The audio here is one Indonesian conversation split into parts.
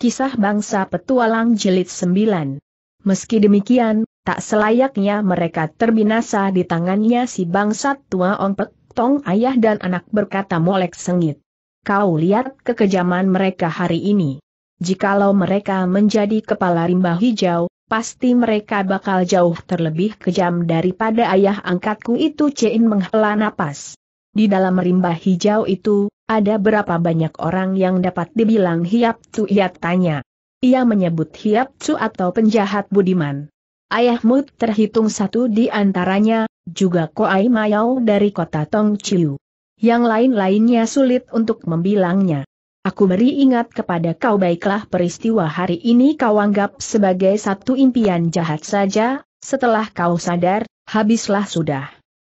Kisah Bangsa Petualang jelit 9 Meski demikian, tak selayaknya mereka terbinasa di tangannya si bangsat tua Pek Tong ayah dan anak berkata molek sengit. Kau lihat kekejaman mereka hari ini. Jikalau mereka menjadi kepala rimba hijau, pasti mereka bakal jauh terlebih kejam daripada ayah angkatku itu Cein menghela napas. Di dalam rimba hijau itu, ada berapa banyak orang yang dapat dibilang hiap tu ia tanya. Ia menyebut hiap tu atau penjahat budiman. Ayahmu terhitung satu di antaranya, juga Koai Mayau dari kota Tong Tongciu. Yang lain-lainnya sulit untuk membilangnya. Aku beri ingat kepada kau baiklah peristiwa hari ini kau anggap sebagai satu impian jahat saja, setelah kau sadar, habislah sudah.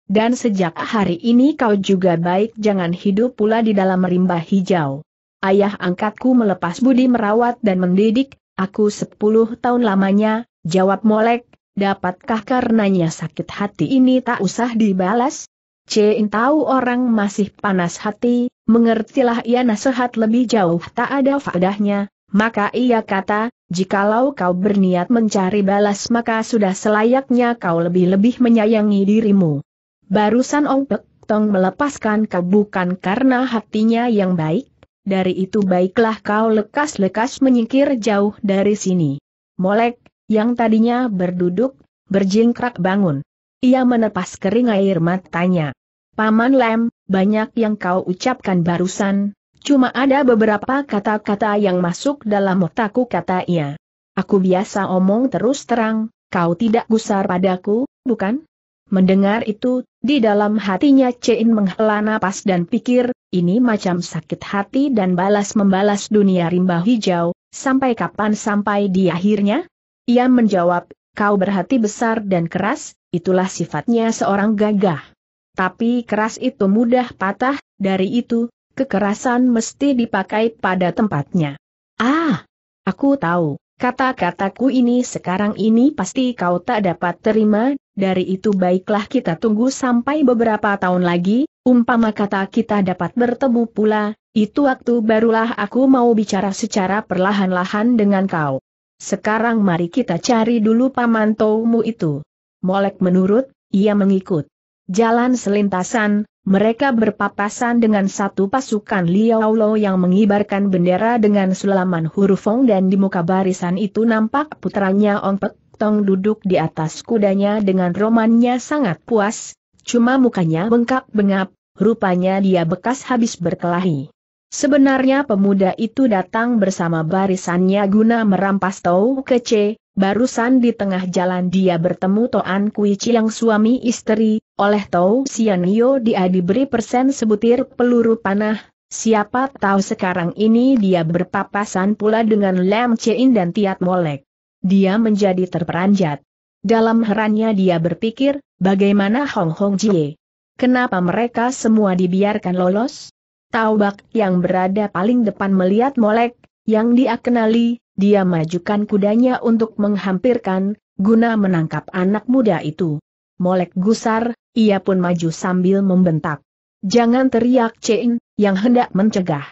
Dan sejak hari ini kau juga baik jangan hidup pula di dalam rimba hijau. Ayah angkatku melepas budi merawat dan mendidik, aku sepuluh tahun lamanya, jawab Molek, dapatkah karenanya sakit hati ini tak usah dibalas? Cin tahu orang masih panas hati, mengertilah ia nasihat lebih jauh tak ada fadahnya. maka ia kata, Jikalau kau berniat mencari balas maka sudah selayaknya kau lebih-lebih menyayangi dirimu. Barusan Ong Pek Tong melepaskan kau bukan karena hatinya yang baik, dari itu baiklah kau lekas-lekas menyingkir jauh dari sini. Molek, yang tadinya berduduk, berjingkrak bangun. Ia menepas kering air matanya. Paman Lem, banyak yang kau ucapkan barusan, cuma ada beberapa kata-kata yang masuk dalam otakku kata ia. Aku biasa omong terus terang, kau tidak gusar padaku, bukan? Mendengar itu, di dalam hatinya Cein menghela napas dan pikir, ini macam sakit hati dan balas-membalas dunia rimba hijau, sampai kapan sampai di akhirnya? Ia menjawab, kau berhati besar dan keras, itulah sifatnya seorang gagah. Tapi keras itu mudah patah, dari itu, kekerasan mesti dipakai pada tempatnya. Ah, aku tahu. Kata-kataku ini sekarang ini pasti kau tak dapat terima, dari itu baiklah kita tunggu sampai beberapa tahun lagi, umpama kata kita dapat bertemu pula, itu waktu barulah aku mau bicara secara perlahan-lahan dengan kau. Sekarang mari kita cari dulu pamantaumu itu. Molek menurut, ia mengikut. Jalan selintasan, mereka berpapasan dengan satu pasukan Liao Lo yang mengibarkan bendera dengan sulaman huruf Feng dan di muka barisan itu nampak putranya Ong Pek Tong duduk di atas kudanya dengan romannya sangat puas, cuma mukanya bengkak-bengap, rupanya dia bekas habis berkelahi. Sebenarnya pemuda itu datang bersama barisannya guna merampas Tau Kece, Barusan di tengah jalan dia bertemu Toan Kui Chiang suami istri, oleh Tau Yo dia diberi persen sebutir peluru panah, siapa tahu sekarang ini dia berpapasan pula dengan Lam Chein dan Tiat Molek. Dia menjadi terperanjat. Dalam herannya dia berpikir, bagaimana Hong Hong Jie? Kenapa mereka semua dibiarkan lolos? Taubak yang berada paling depan melihat Molek, yang dia kenali, dia majukan kudanya untuk menghampirkan, guna menangkap anak muda itu. Molek gusar, ia pun maju sambil membentak. Jangan teriak Ceng, yang hendak mencegah.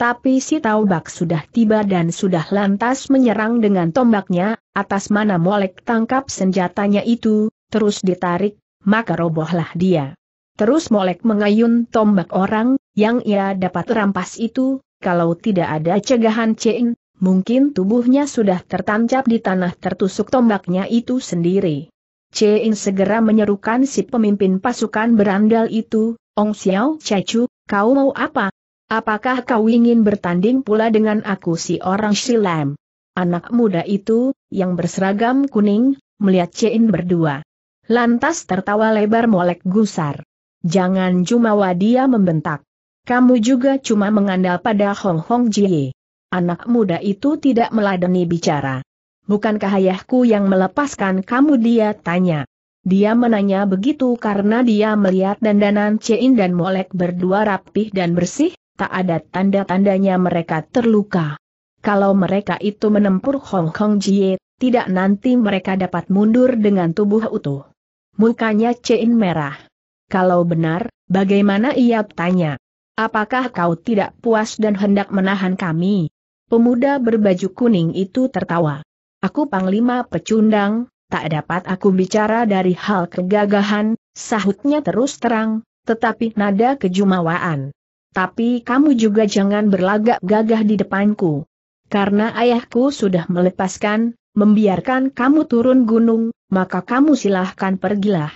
Tapi si Taubak sudah tiba dan sudah lantas menyerang dengan tombaknya, atas mana Molek tangkap senjatanya itu, terus ditarik, maka robohlah dia. Terus Molek mengayun tombak orang, yang ia dapat rampas itu, kalau tidak ada cegahan Ceng, mungkin tubuhnya sudah tertancap di tanah tertusuk tombaknya itu sendiri. Chein segera menyerukan si pemimpin pasukan berandal itu, Ong Xiao Cacu, kau mau apa? Apakah kau ingin bertanding pula dengan aku si orang silam? Anak muda itu, yang berseragam kuning, melihat Chein berdua. Lantas tertawa lebar molek gusar. Jangan jumawa dia membentak. Kamu juga cuma mengandal pada Hong Hong Jie. Anak muda itu tidak meladeni bicara. Bukankah ayahku yang melepaskan kamu dia tanya. Dia menanya begitu karena dia melihat dandanan Cein dan Molek berdua rapih dan bersih, tak ada tanda-tandanya mereka terluka. Kalau mereka itu menempur Hong Kong Jie, tidak nanti mereka dapat mundur dengan tubuh utuh. Mukanya Cein merah. Kalau benar, bagaimana ia tanya? Apakah kau tidak puas dan hendak menahan kami? Pemuda berbaju kuning itu tertawa. Aku Panglima Pecundang, tak dapat aku bicara dari hal kegagahan, sahutnya terus terang, tetapi nada kejumawaan. Tapi kamu juga jangan berlagak gagah di depanku. Karena ayahku sudah melepaskan, membiarkan kamu turun gunung, maka kamu silahkan pergilah.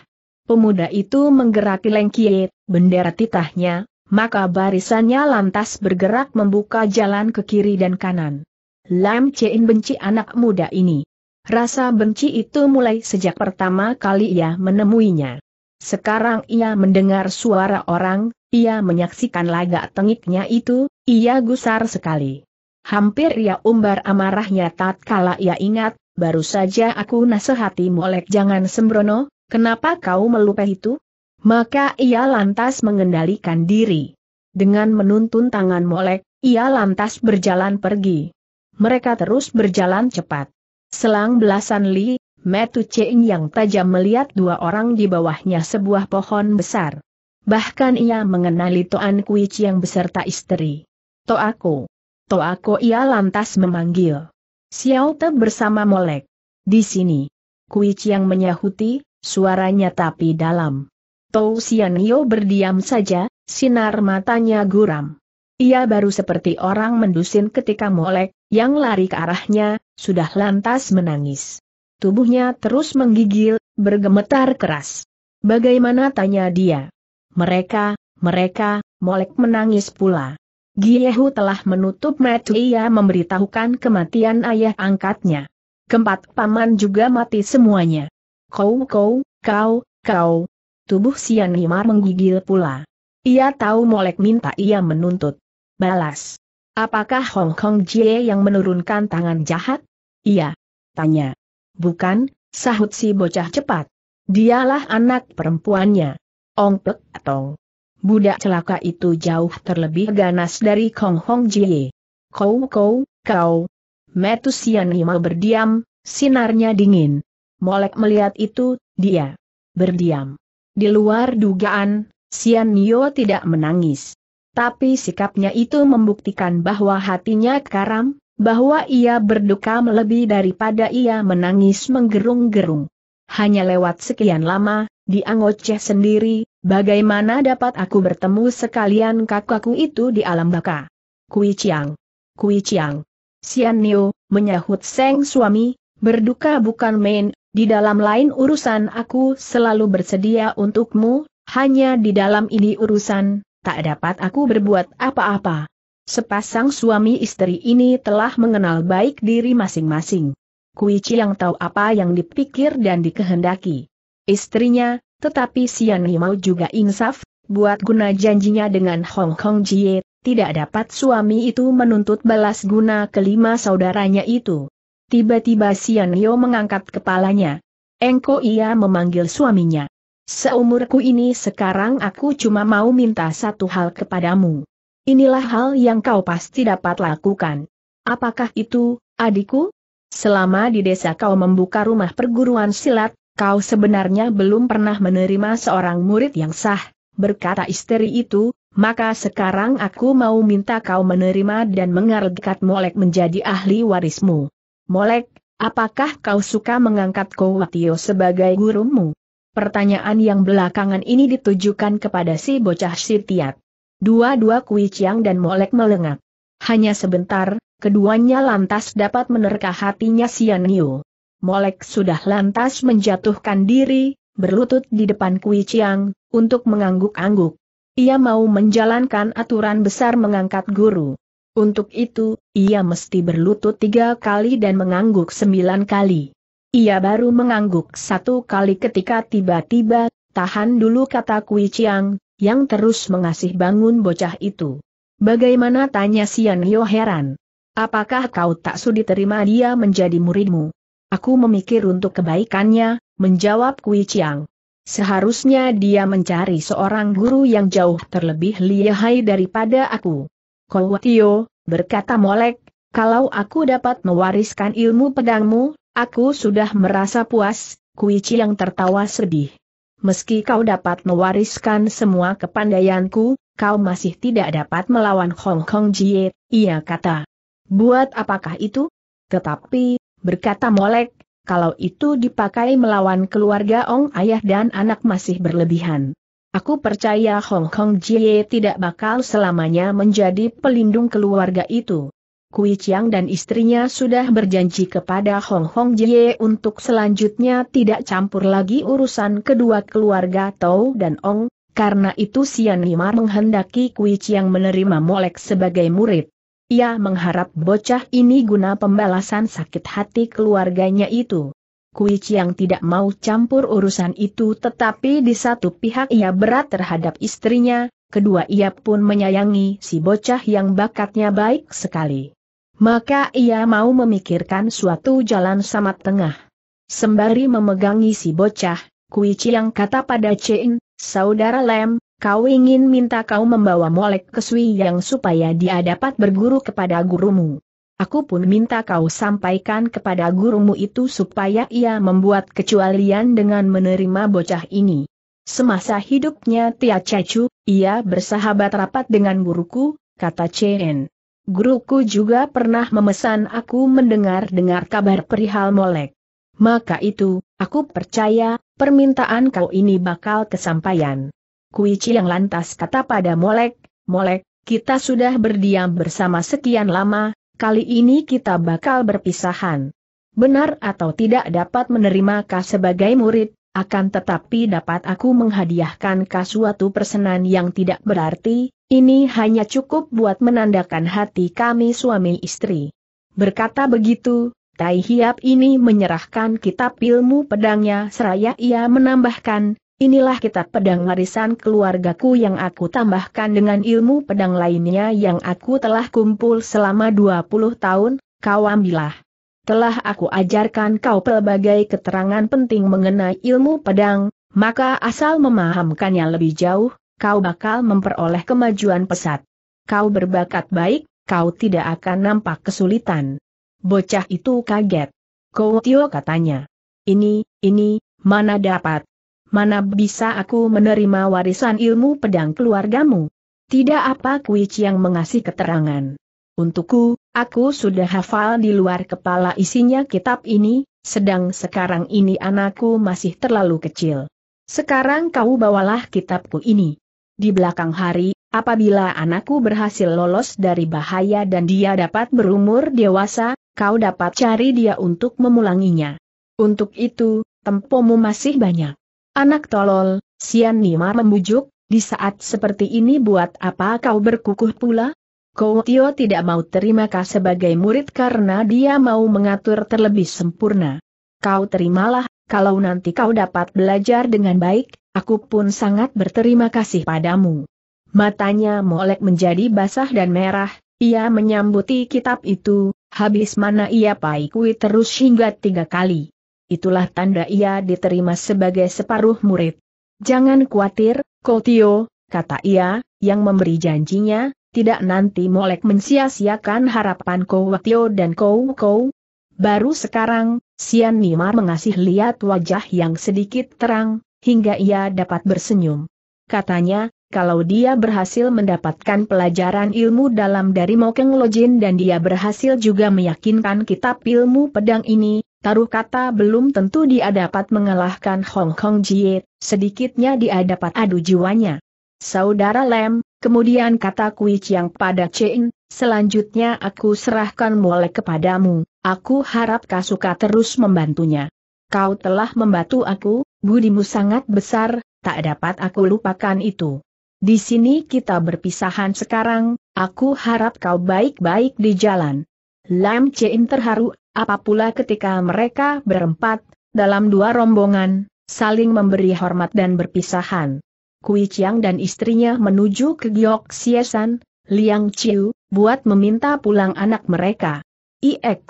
Pemuda itu menggeraki lengkiet, bendera titahnya, maka barisannya lantas bergerak membuka jalan ke kiri dan kanan. Lam Chein benci anak muda ini. Rasa benci itu mulai sejak pertama kali ia menemuinya. Sekarang ia mendengar suara orang, ia menyaksikan lagak tengiknya itu, ia gusar sekali. Hampir ia umbar amarahnya tatkala ia ingat, baru saja aku nasihati Molek jangan sembrono, kenapa kau melupai itu? maka ia lantas mengendalikan diri. Dengan menuntun tangan molek, ia lantas berjalan pergi. Mereka terus berjalan cepat. Selang belasan li, Metu Cheng yang tajam melihat dua orang di bawahnya sebuah pohon besar. Bahkan ia mengenali Toan Kui yang beserta istri. Toako. Toako ia lantas memanggil. Xiao Te bersama Molek. Di sini. Kui yang menyahuti, suaranya tapi dalam. Tou Sianio berdiam saja, sinar matanya guram. Ia baru seperti orang mendusin ketika Molek, yang lari ke arahnya, sudah lantas menangis. Tubuhnya terus menggigil, bergemetar keras. Bagaimana tanya dia? Mereka, mereka, Molek menangis pula. Giehu telah menutup mata ia memberitahukan kematian ayah angkatnya. Keempat paman juga mati semuanya. Kau, kau, kau, kau, tubuh Sian Himar menggigil pula. Ia tahu Molek minta ia menuntut. Balas. Apakah Hong Kong Jie yang menurunkan tangan jahat? Iya. Tanya. Bukan, sahut si bocah cepat. Dialah anak perempuannya. Ong Pek Tong. Budak celaka itu jauh terlebih ganas dari Kong Hong Jie. Kau kau, kau. Metu Sian Hima berdiam, sinarnya dingin. Molek melihat itu, dia berdiam. Di luar dugaan, Sian Nio tidak menangis. Tapi sikapnya itu membuktikan bahwa hatinya karam, bahwa ia berduka lebih daripada ia menangis menggerung-gerung. Hanya lewat sekian lama, di Angoceh sendiri, bagaimana dapat aku bertemu sekalian kakakku itu di alam baka? Kui Chiang. Kui Chiang. Sian Nio, menyahut Seng suami, berduka bukan main, di dalam lain urusan aku selalu bersedia untukmu, hanya di dalam ini urusan, tak dapat aku berbuat apa-apa. Sepasang suami istri ini telah mengenal baik diri masing-masing. Kuici yang tahu apa yang dipikir dan dikehendaki. Istrinya, tetapi Sian Limau juga insaf, buat guna janjinya dengan Hong Kong Jie, tidak dapat suami itu menuntut balas guna kelima saudaranya itu. Tiba-tiba Sian Sianyo mengangkat kepalanya. Engko ia memanggil suaminya. Seumurku ini sekarang aku cuma mau minta satu hal kepadamu. Inilah hal yang kau pasti dapat lakukan. Apakah itu, adikku? Selama di desa kau membuka rumah perguruan silat, kau sebenarnya belum pernah menerima seorang murid yang sah, berkata istri itu, maka sekarang aku mau minta kau menerima dan mengardekat molek menjadi ahli warismu. Molek, apakah kau suka mengangkat Kowatio sebagai gurumu? Pertanyaan yang belakangan ini ditujukan kepada si bocah Sitiat. Dua-dua Kui Chiang dan Molek melengak. Hanya sebentar, keduanya lantas dapat menerka hatinya Sian Niu. Molek sudah lantas menjatuhkan diri, berlutut di depan Kui Chiang, untuk mengangguk-angguk. Ia mau menjalankan aturan besar mengangkat guru. Untuk itu, ia mesti berlutut tiga kali dan mengangguk sembilan kali. Ia baru mengangguk satu kali ketika tiba-tiba, tahan dulu kata Kui Chiang, yang terus mengasih bangun bocah itu. Bagaimana tanya Sian Yo heran. Apakah kau tak sudi terima dia menjadi muridmu? Aku memikir untuk kebaikannya, menjawab Kui Chiang. Seharusnya dia mencari seorang guru yang jauh terlebih lihai daripada aku. Kowatio, berkata Molek, kalau aku dapat mewariskan ilmu pedangmu, aku sudah merasa puas, Kuici yang tertawa sedih. Meski kau dapat mewariskan semua kepandaianku, kau masih tidak dapat melawan Hong Kong Jie, ia kata. Buat apakah itu? Tetapi, berkata Molek, kalau itu dipakai melawan keluarga Ong ayah dan anak masih berlebihan. Aku percaya Hong Kong Jie tidak bakal selamanya menjadi pelindung keluarga itu. Kui Chiang dan istrinya sudah berjanji kepada Hong Hong Jie untuk selanjutnya tidak campur lagi urusan kedua keluarga Tau dan Ong, karena itu Sian Limar menghendaki Kui Chiang menerima Molek sebagai murid. Ia mengharap bocah ini guna pembalasan sakit hati keluarganya itu. Kui Chiang tidak mau campur urusan itu tetapi di satu pihak ia berat terhadap istrinya, kedua ia pun menyayangi si bocah yang bakatnya baik sekali. Maka ia mau memikirkan suatu jalan sama tengah. Sembari memegangi si bocah, Kui Chiang kata pada Chen, Saudara Lem, kau ingin minta kau membawa Molek ke Sui yang supaya dia dapat berguru kepada gurumu. Aku pun minta kau sampaikan kepada gurumu itu supaya ia membuat kecualian dengan menerima bocah ini. Semasa hidupnya Tia Cecu, ia bersahabat rapat dengan guruku, kata Chen. Guruku juga pernah memesan aku mendengar-dengar kabar perihal molek. Maka itu, aku percaya, permintaan kau ini bakal kesampaian. Kuici yang lantas kata pada molek, molek, kita sudah berdiam bersama sekian lama, kali ini kita bakal berpisahan. Benar atau tidak dapat menerima kah sebagai murid, akan tetapi dapat aku menghadiahkan kasuatu suatu persenan yang tidak berarti, ini hanya cukup buat menandakan hati kami suami istri. Berkata begitu, Tai Hiap ini menyerahkan kitab ilmu pedangnya seraya ia menambahkan, Inilah kitab pedang warisan keluargaku yang aku tambahkan dengan ilmu pedang lainnya yang aku telah kumpul selama 20 tahun, kau ambillah. Telah aku ajarkan kau pelbagai keterangan penting mengenai ilmu pedang, maka asal memahamkannya lebih jauh, kau bakal memperoleh kemajuan pesat. Kau berbakat baik, kau tidak akan nampak kesulitan. Bocah itu kaget. Kau tio katanya. Ini, ini, mana dapat, mana bisa aku menerima warisan ilmu pedang keluargamu? Tidak apa Kui Chiang mengasih keterangan. Untukku, aku sudah hafal di luar kepala isinya kitab ini, sedang sekarang ini anakku masih terlalu kecil. Sekarang kau bawalah kitabku ini. Di belakang hari, apabila anakku berhasil lolos dari bahaya dan dia dapat berumur dewasa, kau dapat cari dia untuk memulanginya. Untuk itu, tempomu masih banyak. Anak tolol, Sian Nima membujuk, di saat seperti ini buat apa kau berkukuh pula? Tio tidak mau terima kau sebagai murid karena dia mau mengatur terlebih sempurna. Kau terimalah, kalau nanti kau dapat belajar dengan baik, aku pun sangat berterima kasih padamu. Matanya molek menjadi basah dan merah, ia menyambuti kitab itu, habis mana ia paikui terus hingga tiga kali itulah tanda ia diterima sebagai separuh murid. Jangan khawatir, Kotio, kata ia, yang memberi janjinya, tidak nanti molek mensia-siakan harapan Kowatio dan Kou Kou. Baru sekarang, Sian Nimar mengasih lihat wajah yang sedikit terang, hingga ia dapat bersenyum. Katanya, kalau dia berhasil mendapatkan pelajaran ilmu dalam dari Mokeng Lojin dan dia berhasil juga meyakinkan kitab ilmu pedang ini, taruh kata belum tentu dia dapat mengalahkan Hong Kong Jie, sedikitnya dia dapat adu jiwanya. Saudara Lem, kemudian kata Kui Chiang pada Chen, selanjutnya aku serahkan mulai kepadamu, aku harap kau suka terus membantunya. Kau telah membantu aku, budimu sangat besar, tak dapat aku lupakan itu. Di sini kita berpisahan sekarang, aku harap kau baik-baik di jalan. Lam Chein terharu apa pula ketika mereka berempat, dalam dua rombongan, saling memberi hormat dan berpisahan. Kui Chiang dan istrinya menuju ke Giok Siesan, Liang Chiu, buat meminta pulang anak mereka. IX.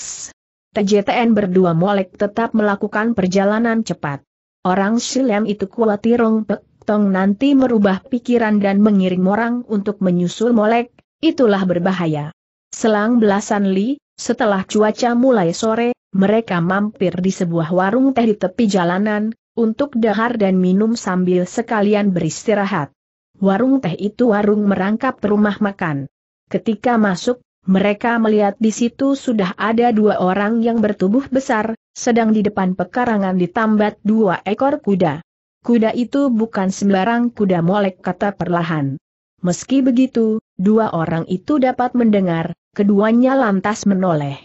TJTN berdua molek tetap melakukan perjalanan cepat. Orang Silem itu khawatir Rong Tong nanti merubah pikiran dan mengirim orang untuk menyusul molek, itulah berbahaya. Selang belasan li, setelah cuaca mulai sore, mereka mampir di sebuah warung teh di tepi jalanan, untuk dahar dan minum sambil sekalian beristirahat. Warung teh itu warung merangkap rumah makan. Ketika masuk, mereka melihat di situ sudah ada dua orang yang bertubuh besar, sedang di depan pekarangan ditambat dua ekor kuda. Kuda itu bukan sembarang kuda molek kata perlahan. Meski begitu, Dua orang itu dapat mendengar, keduanya lantas menoleh.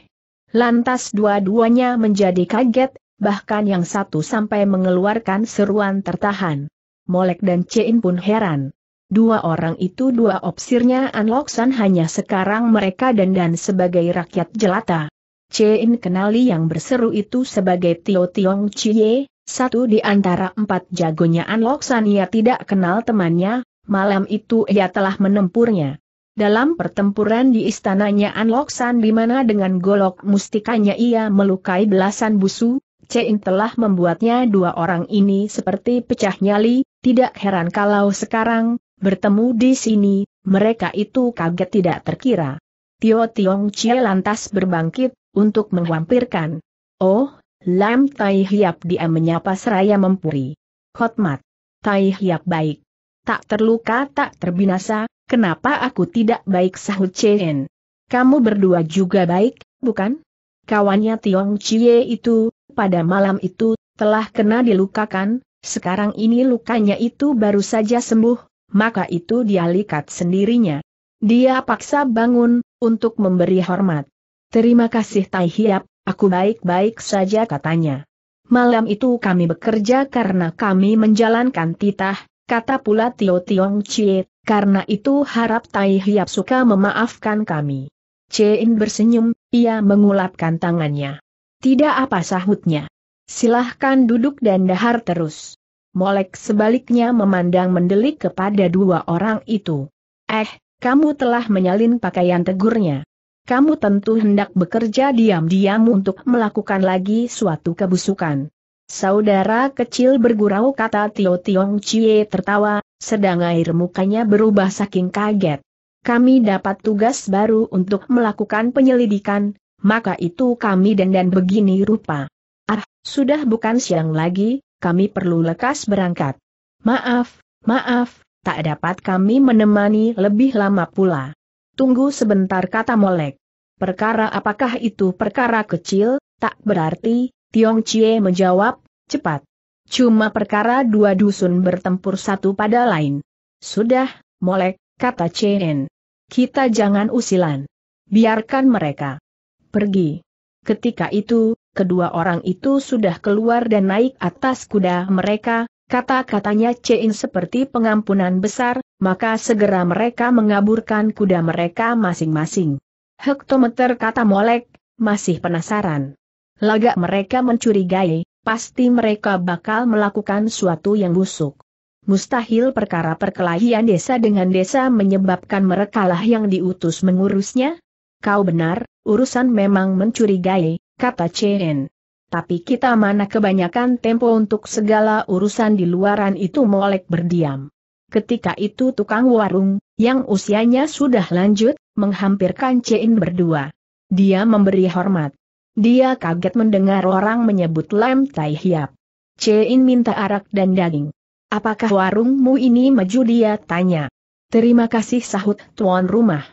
Lantas dua-duanya menjadi kaget, bahkan yang satu sampai mengeluarkan seruan tertahan. Molek dan Cein pun heran. Dua orang itu dua opsirnya Anloksan hanya sekarang mereka dan sebagai rakyat jelata. Cein kenali yang berseru itu sebagai Tio Tiong Chie, satu di antara empat jagonya Anloksan ia tidak kenal temannya, malam itu ia telah menempurnya. Dalam pertempuran di istananya Anloksan di mana dengan golok mustikanya ia melukai belasan busu, Cein telah membuatnya dua orang ini seperti pecah nyali, tidak heran kalau sekarang, bertemu di sini, mereka itu kaget tidak terkira. Tio Tiong Chie lantas berbangkit, untuk menghampirkan. Oh, Lam Tai Hiap dia menyapa seraya mempuri. Khotmat. Tai Hiap baik tak terluka tak terbinasa, kenapa aku tidak baik sahut Chen. Kamu berdua juga baik, bukan? Kawannya Tiong Chie itu, pada malam itu, telah kena dilukakan, sekarang ini lukanya itu baru saja sembuh, maka itu dia likat sendirinya. Dia paksa bangun, untuk memberi hormat. Terima kasih Tai Hiap, aku baik-baik saja katanya. Malam itu kami bekerja karena kami menjalankan titah, kata pula Tio Tiong Chie, karena itu harap Tai Hiap suka memaafkan kami. Chin bersenyum, ia mengulapkan tangannya. Tidak apa sahutnya. Silahkan duduk dan dahar terus. Molek sebaliknya memandang mendelik kepada dua orang itu. Eh, kamu telah menyalin pakaian tegurnya. Kamu tentu hendak bekerja diam-diam untuk melakukan lagi suatu kebusukan. Saudara kecil bergurau kata Tio Tiong Chie tertawa, sedang air mukanya berubah saking kaget. Kami dapat tugas baru untuk melakukan penyelidikan, maka itu kami dandan begini rupa. Ah, sudah bukan siang lagi, kami perlu lekas berangkat. Maaf, maaf, tak dapat kami menemani lebih lama pula. Tunggu sebentar kata Molek. Perkara apakah itu perkara kecil, tak berarti, Tiong Chie menjawab, cepat. Cuma perkara dua dusun bertempur satu pada lain. Sudah, molek, kata Chen. Kita jangan usilan. Biarkan mereka pergi. Ketika itu, kedua orang itu sudah keluar dan naik atas kuda mereka, kata-katanya Chen seperti pengampunan besar, maka segera mereka mengaburkan kuda mereka masing-masing. Hektometer kata Molek, masih penasaran. Lagak mereka mencurigai, pasti mereka bakal melakukan suatu yang busuk. Mustahil perkara perkelahian desa dengan desa menyebabkan merekalah yang diutus mengurusnya? Kau benar, urusan memang mencurigai, kata Chen. Tapi kita mana kebanyakan tempo untuk segala urusan di luaran itu molek berdiam. Ketika itu tukang warung, yang usianya sudah lanjut, menghampirkan Chen berdua. Dia memberi hormat. Dia kaget mendengar orang menyebut lem tai hiap. Cein minta arak dan daging. Apakah warungmu ini maju dia tanya. Terima kasih sahut tuan rumah.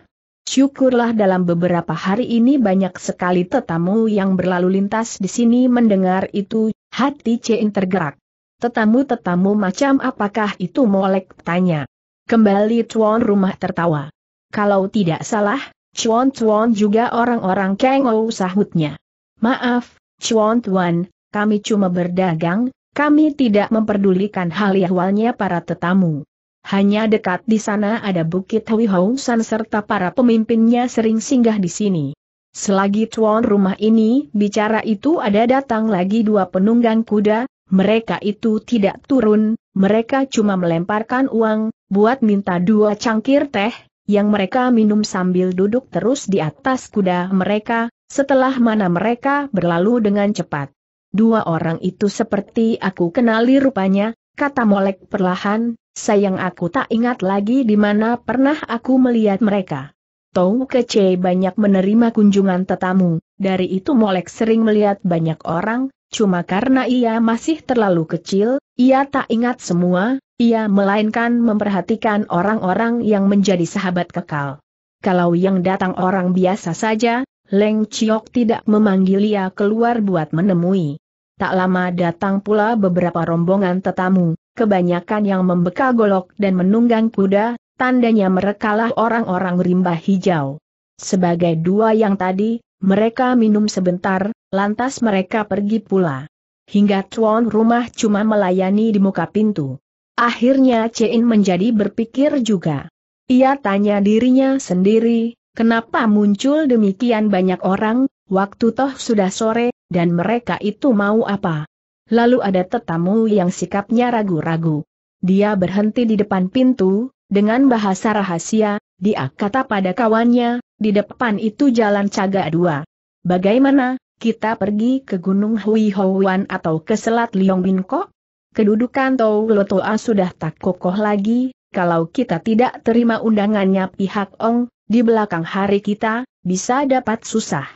Syukurlah dalam beberapa hari ini banyak sekali tetamu yang berlalu lintas di sini mendengar itu, hati Cein tergerak. Tetamu-tetamu macam apakah itu molek tanya. Kembali tuan rumah tertawa. Kalau tidak salah, cuan-cuan juga orang-orang kengau sahutnya. Maaf, Chuan Tuan, kami cuma berdagang, kami tidak memperdulikan hal ihwalnya para tetamu. Hanya dekat di sana ada Bukit Hui Hong San serta para pemimpinnya sering singgah di sini. Selagi Chuan rumah ini bicara itu ada datang lagi dua penunggang kuda, mereka itu tidak turun, mereka cuma melemparkan uang, buat minta dua cangkir teh, yang mereka minum sambil duduk terus di atas kuda mereka, setelah mana mereka berlalu dengan cepat. Dua orang itu seperti aku kenali rupanya, kata Molek perlahan, sayang aku tak ingat lagi di mana pernah aku melihat mereka. Tau Kece banyak menerima kunjungan tetamu, dari itu Molek sering melihat banyak orang, cuma karena ia masih terlalu kecil, ia tak ingat semua, ia melainkan memperhatikan orang-orang yang menjadi sahabat kekal. Kalau yang datang orang biasa saja, Leng Chiok tidak memanggil ia keluar buat menemui. Tak lama datang pula beberapa rombongan tetamu, kebanyakan yang membekal golok dan menunggang kuda, tandanya merekalah orang-orang rimba hijau. Sebagai dua yang tadi, mereka minum sebentar, lantas mereka pergi pula. Hingga tuan rumah cuma melayani di muka pintu. Akhirnya Cein menjadi berpikir juga. Ia tanya dirinya sendiri, Kenapa muncul demikian banyak orang, waktu toh sudah sore, dan mereka itu mau apa? Lalu ada tetamu yang sikapnya ragu-ragu. Dia berhenti di depan pintu, dengan bahasa rahasia, dia kata pada kawannya, di depan itu jalan Caga dua. Bagaimana, kita pergi ke Gunung Hui Hoan atau ke Selat Liong Binko? Kedudukan Tau Lotoa sudah tak kokoh lagi, kalau kita tidak terima undangannya pihak Ong, di belakang hari kita, bisa dapat susah.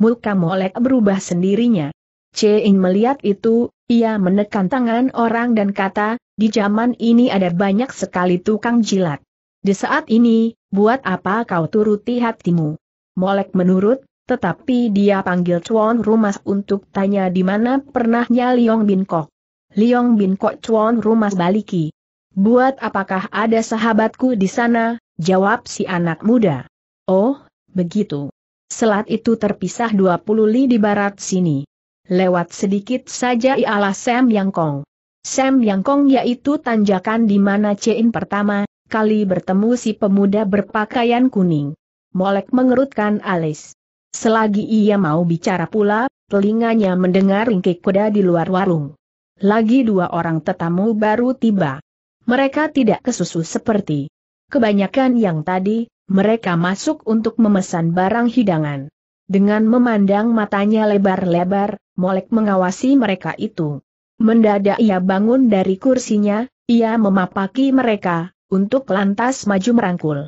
Muka Molek berubah sendirinya. Cein melihat itu, ia menekan tangan orang dan kata, di zaman ini ada banyak sekali tukang jilat. Di saat ini, buat apa kau turuti hatimu? Molek menurut, tetapi dia panggil Chuan rumah untuk tanya di mana pernahnya Liong Bin Kok. Liong Bin Kok Chuan Rumas baliki. Buat apakah ada sahabatku di sana, Jawab si anak muda. Oh, begitu. Selat itu terpisah 20 li di barat sini. Lewat sedikit saja ialah Sam Yang Kong. Sam Yang Kong yaitu tanjakan di mana Cein pertama kali bertemu si pemuda berpakaian kuning. Molek mengerutkan alis. Selagi ia mau bicara pula, telinganya mendengar ringkik kuda di luar warung. Lagi dua orang tetamu baru tiba. Mereka tidak kesusu seperti Kebanyakan yang tadi, mereka masuk untuk memesan barang hidangan. Dengan memandang matanya lebar-lebar, Molek mengawasi mereka itu. Mendadak ia bangun dari kursinya, ia memapaki mereka, untuk lantas maju merangkul.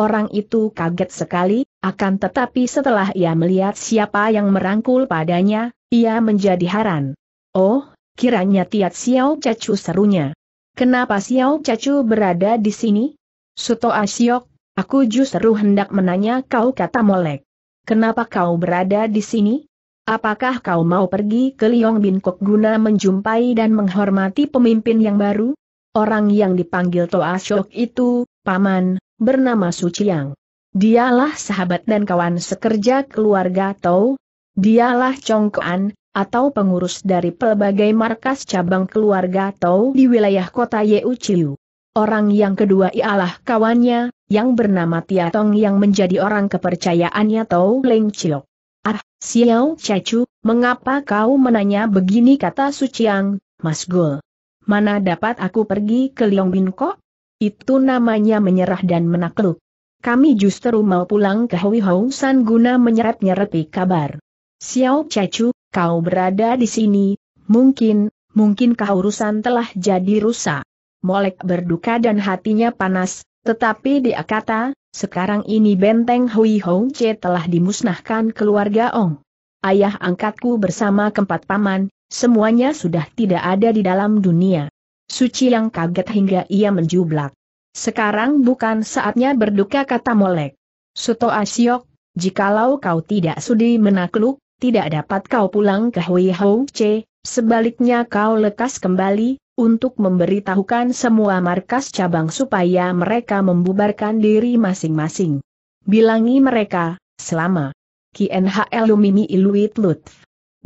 Orang itu kaget sekali, akan tetapi setelah ia melihat siapa yang merangkul padanya, ia menjadi heran. Oh, kiranya Tiat Xiao Cacu serunya. Kenapa Xiao Cacu berada di sini? Suto Asyok, aku justru hendak menanya kau kata Molek. Kenapa kau berada di sini? Apakah kau mau pergi ke Liong Binkok guna menjumpai dan menghormati pemimpin yang baru? Orang yang dipanggil Toa Asyok itu, paman, bernama Suciang. Dialah sahabat dan kawan sekerja keluarga Tau. Dialah Congkoan, atau pengurus dari pelbagai markas cabang keluarga Tau di wilayah kota Yeuchiu. Orang yang kedua ialah kawannya, yang bernama Tiatong yang menjadi orang kepercayaannya Tau Leng Chiu. Ah, Xiao Cacu, mengapa kau menanya begini kata Suciang, Mas Gul? Mana dapat aku pergi ke Liong Bin Kok? Itu namanya menyerah dan menakluk. Kami justru mau pulang ke Hui Hou San guna menyerap nyerapi kabar. Xiao Cacu, kau berada di sini, mungkin, mungkin kau urusan telah jadi rusak. Molek berduka dan hatinya panas, tetapi dia kata, sekarang ini benteng Hui Hong Che telah dimusnahkan keluarga Ong. Ayah angkatku bersama keempat paman, semuanya sudah tidak ada di dalam dunia. Suci yang kaget hingga ia menjublak. Sekarang bukan saatnya berduka kata Molek. Suto Asyok, jikalau kau tidak sudi menakluk, tidak dapat kau pulang ke Hui Hong Che, sebaliknya kau lekas kembali, untuk memberitahukan semua markas cabang supaya mereka membubarkan diri masing-masing. Bilangi mereka, selama KNHL Lumini Iluit Lutf.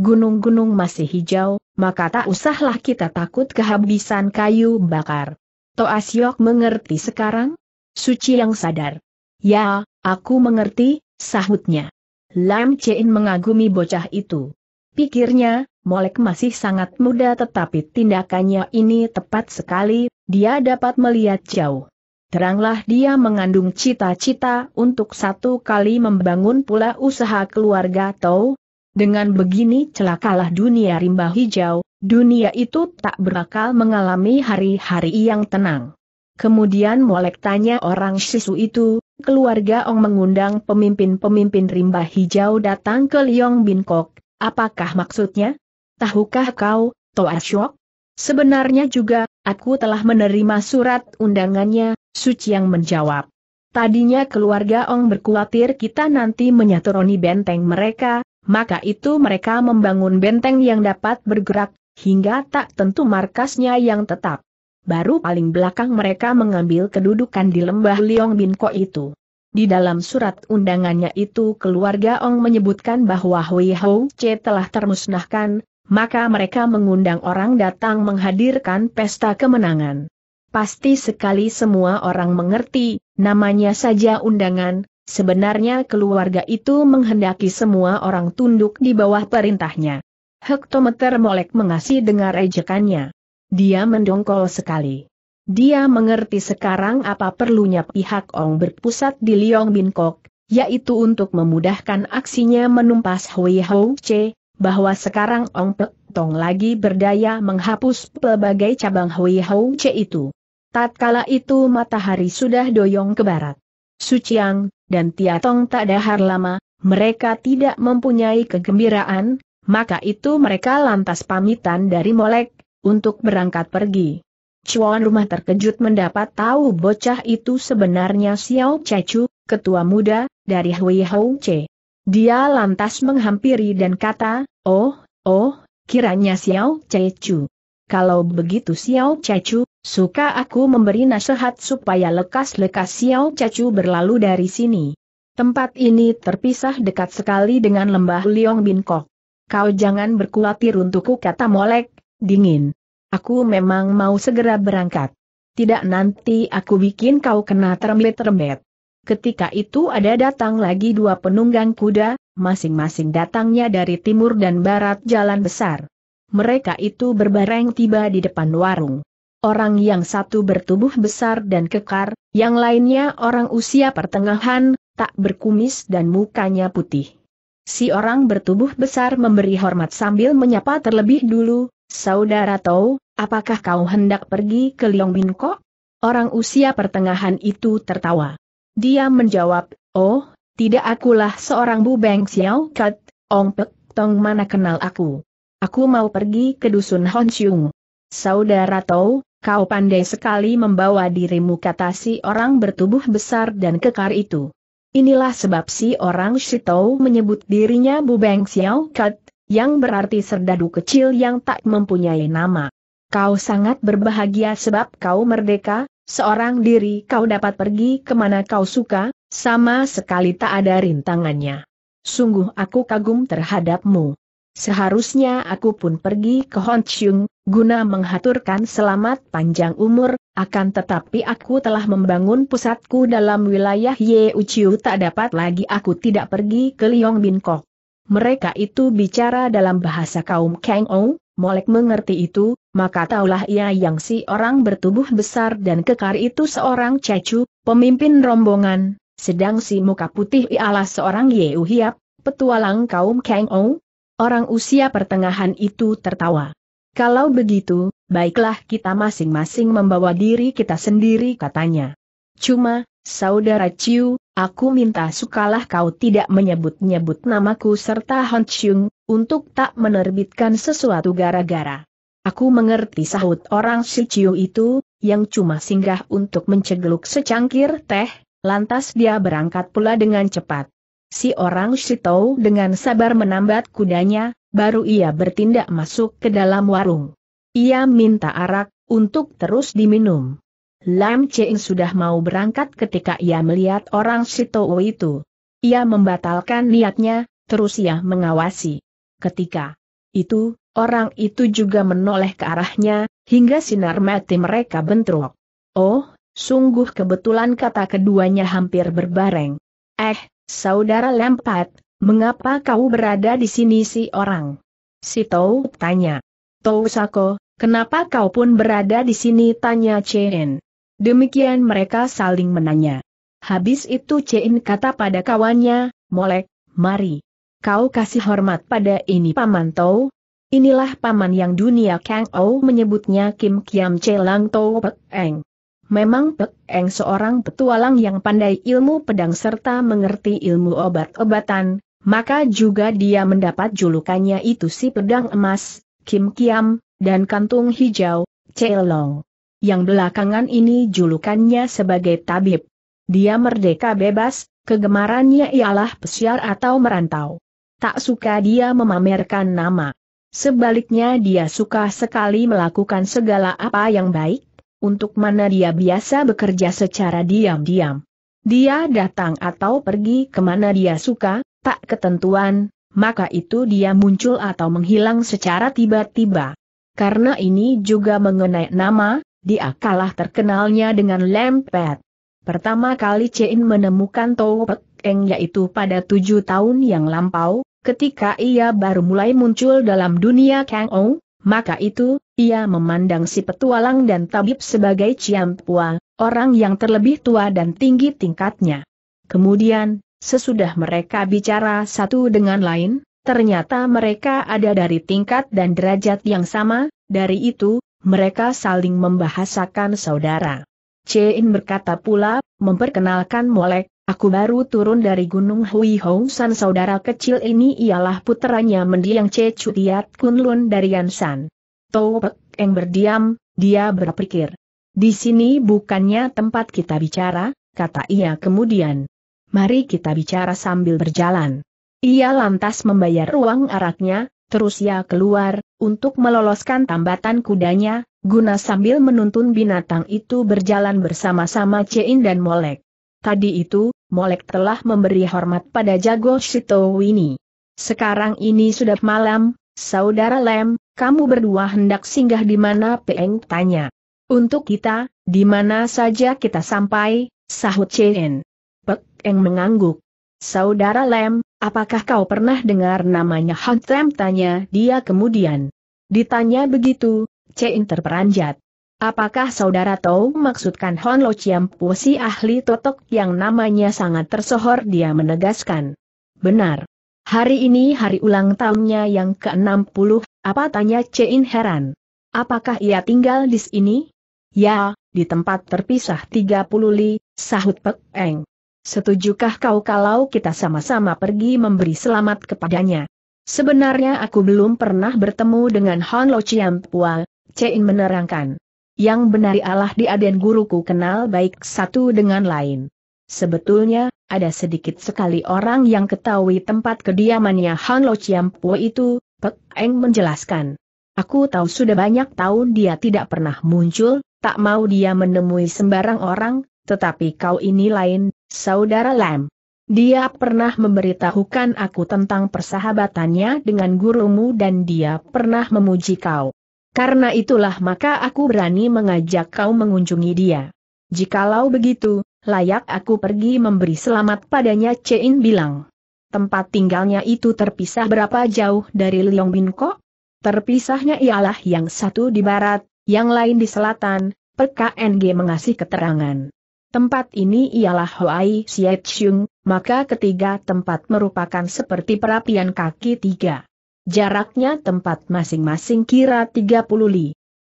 Gunung-gunung masih hijau, maka tak usahlah kita takut kehabisan kayu bakar. Toasyok mengerti sekarang? Suci yang sadar. Ya, aku mengerti, sahutnya. Lam Chein mengagumi bocah itu. Pikirnya, Molek masih sangat muda tetapi tindakannya ini tepat sekali, dia dapat melihat jauh. Teranglah dia mengandung cita-cita untuk satu kali membangun pula usaha keluarga Tau. Dengan begini celakalah dunia rimba hijau, dunia itu tak berakal mengalami hari-hari yang tenang. Kemudian Molek tanya orang sisu itu, keluarga Ong mengundang pemimpin-pemimpin rimba hijau datang ke Liong Binkok, apakah maksudnya? Tahukah kau, Toa Shok? Sebenarnya juga, aku telah menerima surat undangannya, Suci yang menjawab. Tadinya keluarga Ong berkhawatir kita nanti menyaturoni benteng mereka, maka itu mereka membangun benteng yang dapat bergerak, hingga tak tentu markasnya yang tetap. Baru paling belakang mereka mengambil kedudukan di lembah Liong Binko itu. Di dalam surat undangannya itu keluarga Ong menyebutkan bahwa Hui Hou Che telah termusnahkan, maka mereka mengundang orang datang menghadirkan pesta kemenangan. Pasti sekali semua orang mengerti, namanya saja undangan, sebenarnya keluarga itu menghendaki semua orang tunduk di bawah perintahnya. Hektometer Molek mengasih dengar ejekannya. Dia mendongkol sekali. Dia mengerti sekarang apa perlunya pihak Ong berpusat di Liong Binkok, yaitu untuk memudahkan aksinya menumpas Hui Hou Che, bahwa sekarang Ong Pek Tong lagi berdaya menghapus pelbagai cabang Hui Hong Che itu. Tatkala itu matahari sudah doyong ke barat. Suciang dan Tia Tong tak dahar lama, mereka tidak mempunyai kegembiraan, maka itu mereka lantas pamitan dari Molek, untuk berangkat pergi. Cuan rumah terkejut mendapat tahu bocah itu sebenarnya Xiao Cacu, ketua muda, dari Hui Hong Che. Dia lantas menghampiri dan kata, oh, oh, kiranya Xiao Cecu. Kalau begitu Xiao Cecu, suka aku memberi nasihat supaya lekas-lekas Xiao Cecu berlalu dari sini. Tempat ini terpisah dekat sekali dengan lembah Liong Kok. Kau jangan berkulatir untukku kata Molek, dingin. Aku memang mau segera berangkat. Tidak nanti aku bikin kau kena terembet-terembet. Ketika itu ada datang lagi dua penunggang kuda, masing-masing datangnya dari timur dan barat jalan besar. Mereka itu berbareng tiba di depan warung. Orang yang satu bertubuh besar dan kekar, yang lainnya orang usia pertengahan, tak berkumis dan mukanya putih. Si orang bertubuh besar memberi hormat sambil menyapa terlebih dulu, Saudara Tau, apakah kau hendak pergi ke Liong Binko? Orang usia pertengahan itu tertawa. Dia menjawab, oh, tidak akulah seorang Bu Beng Xiao Kat, Ong Pek Tong mana kenal aku. Aku mau pergi ke dusun Hon Honsiung. Saudara Tau, kau pandai sekali membawa dirimu kata si orang bertubuh besar dan kekar itu. Inilah sebab si orang Shitou menyebut dirinya Bu Beng Xiao Kat, yang berarti serdadu kecil yang tak mempunyai nama. Kau sangat berbahagia sebab kau merdeka, Seorang diri kau dapat pergi kemana kau suka, sama sekali tak ada rintangannya. Sungguh aku kagum terhadapmu. Seharusnya aku pun pergi ke Honchung, guna menghaturkan selamat panjang umur, akan tetapi aku telah membangun pusatku dalam wilayah Ye Uchiu tak dapat lagi aku tidak pergi ke Liong Kok. Mereka itu bicara dalam bahasa kaum Kang Ong, Molek mengerti itu, maka taulah ia yang si orang bertubuh besar dan kekar itu seorang cecu, pemimpin rombongan, sedang si muka putih ialah seorang Yeu Hiap, petualang kaum Kang Ou. Orang usia pertengahan itu tertawa. Kalau begitu, baiklah kita masing-masing membawa diri kita sendiri katanya. Cuma, saudara Ciu, aku minta sukalah kau tidak menyebut-nyebut namaku serta Hon Chung, untuk tak menerbitkan sesuatu gara-gara. Aku mengerti sahut orang si Ciu itu, yang cuma singgah untuk mencegluk secangkir teh, lantas dia berangkat pula dengan cepat. Si orang si Tau dengan sabar menambat kudanya, baru ia bertindak masuk ke dalam warung. Ia minta arak, untuk terus diminum. Lam Cheng sudah mau berangkat ketika ia melihat orang si Tau itu. Ia membatalkan niatnya, terus ia mengawasi. Ketika itu, orang itu juga menoleh ke arahnya, hingga sinar mati mereka bentrok. Oh, sungguh kebetulan kata keduanya hampir berbareng. Eh, saudara Lempat, mengapa kau berada di sini si orang? Si Tau tanya. Tou Sako, kenapa kau pun berada di sini tanya Chen. Demikian mereka saling menanya. Habis itu Chen kata pada kawannya, Molek, mari kau kasih hormat pada ini Paman Tau? Inilah paman yang dunia Kang Ou menyebutnya Kim Kiam Celang Tau Pek Eng. Memang Pek Eng seorang petualang yang pandai ilmu pedang serta mengerti ilmu obat-obatan, maka juga dia mendapat julukannya itu si pedang emas, Kim Kiam, dan kantung hijau, Celong. Yang belakangan ini julukannya sebagai tabib. Dia merdeka bebas, kegemarannya ialah pesiar atau merantau. Tak suka dia memamerkan nama. Sebaliknya dia suka sekali melakukan segala apa yang baik, untuk mana dia biasa bekerja secara diam-diam. Dia datang atau pergi kemana dia suka, tak ketentuan, maka itu dia muncul atau menghilang secara tiba-tiba. Karena ini juga mengenai nama, dia kalah terkenalnya dengan lempet. Pertama kali Cein menemukan Pek Eng yaitu pada tujuh tahun yang lampau, Ketika ia baru mulai muncul dalam dunia Kang Ou, maka itu, ia memandang si petualang dan tabib sebagai Pua, orang yang terlebih tua dan tinggi tingkatnya. Kemudian, sesudah mereka bicara satu dengan lain, ternyata mereka ada dari tingkat dan derajat yang sama, dari itu, mereka saling membahasakan saudara. Cain berkata pula, memperkenalkan Molek, Aku baru turun dari Gunung Hui Hong San saudara kecil ini ialah puteranya mendiang Che Chutiat Kunlun dari Yansan. Tou Pek berdiam, dia berpikir. Di sini bukannya tempat kita bicara, kata ia kemudian. Mari kita bicara sambil berjalan. Ia lantas membayar ruang araknya, terus ia keluar, untuk meloloskan tambatan kudanya, guna sambil menuntun binatang itu berjalan bersama-sama Cein dan Molek. Tadi itu, Molek telah memberi hormat pada Jago Shito ini. Sekarang ini sudah malam, Saudara Lem, kamu berdua hendak singgah di mana Peng tanya. Untuk kita, di mana saja kita sampai, sahut Chen. Peng mengangguk. Saudara Lem, apakah kau pernah dengar namanya Han tanya dia kemudian. Ditanya begitu, Chen terperanjat. Apakah saudara tahu maksudkan Hon Lo Chiam Pu si ahli totok yang namanya sangat tersohor dia menegaskan. Benar. Hari ini hari ulang tahunnya yang ke-60, apa tanya Cein heran. Apakah ia tinggal di sini? Ya, di tempat terpisah 30 li, sahut Pek Eng. Setujukah kau kalau kita sama-sama pergi memberi selamat kepadanya? Sebenarnya aku belum pernah bertemu dengan Hon Lo Chiam Pua, Cein menerangkan yang benar ialah di aden guruku kenal baik satu dengan lain. Sebetulnya, ada sedikit sekali orang yang ketahui tempat kediamannya Han Lo Chiampo itu, Pek Eng menjelaskan. Aku tahu sudah banyak tahun dia tidak pernah muncul, tak mau dia menemui sembarang orang, tetapi kau ini lain, saudara Lam. Dia pernah memberitahukan aku tentang persahabatannya dengan gurumu dan dia pernah memuji kau. Karena itulah maka aku berani mengajak kau mengunjungi dia. Jikalau begitu, layak aku pergi memberi selamat padanya Cein bilang. Tempat tinggalnya itu terpisah berapa jauh dari Leong Bin Ko? Terpisahnya ialah yang satu di barat, yang lain di selatan, PKNG mengasih keterangan. Tempat ini ialah Hoai Sietsyung, maka ketiga tempat merupakan seperti perapian kaki tiga. Jaraknya tempat masing-masing kira 30 li.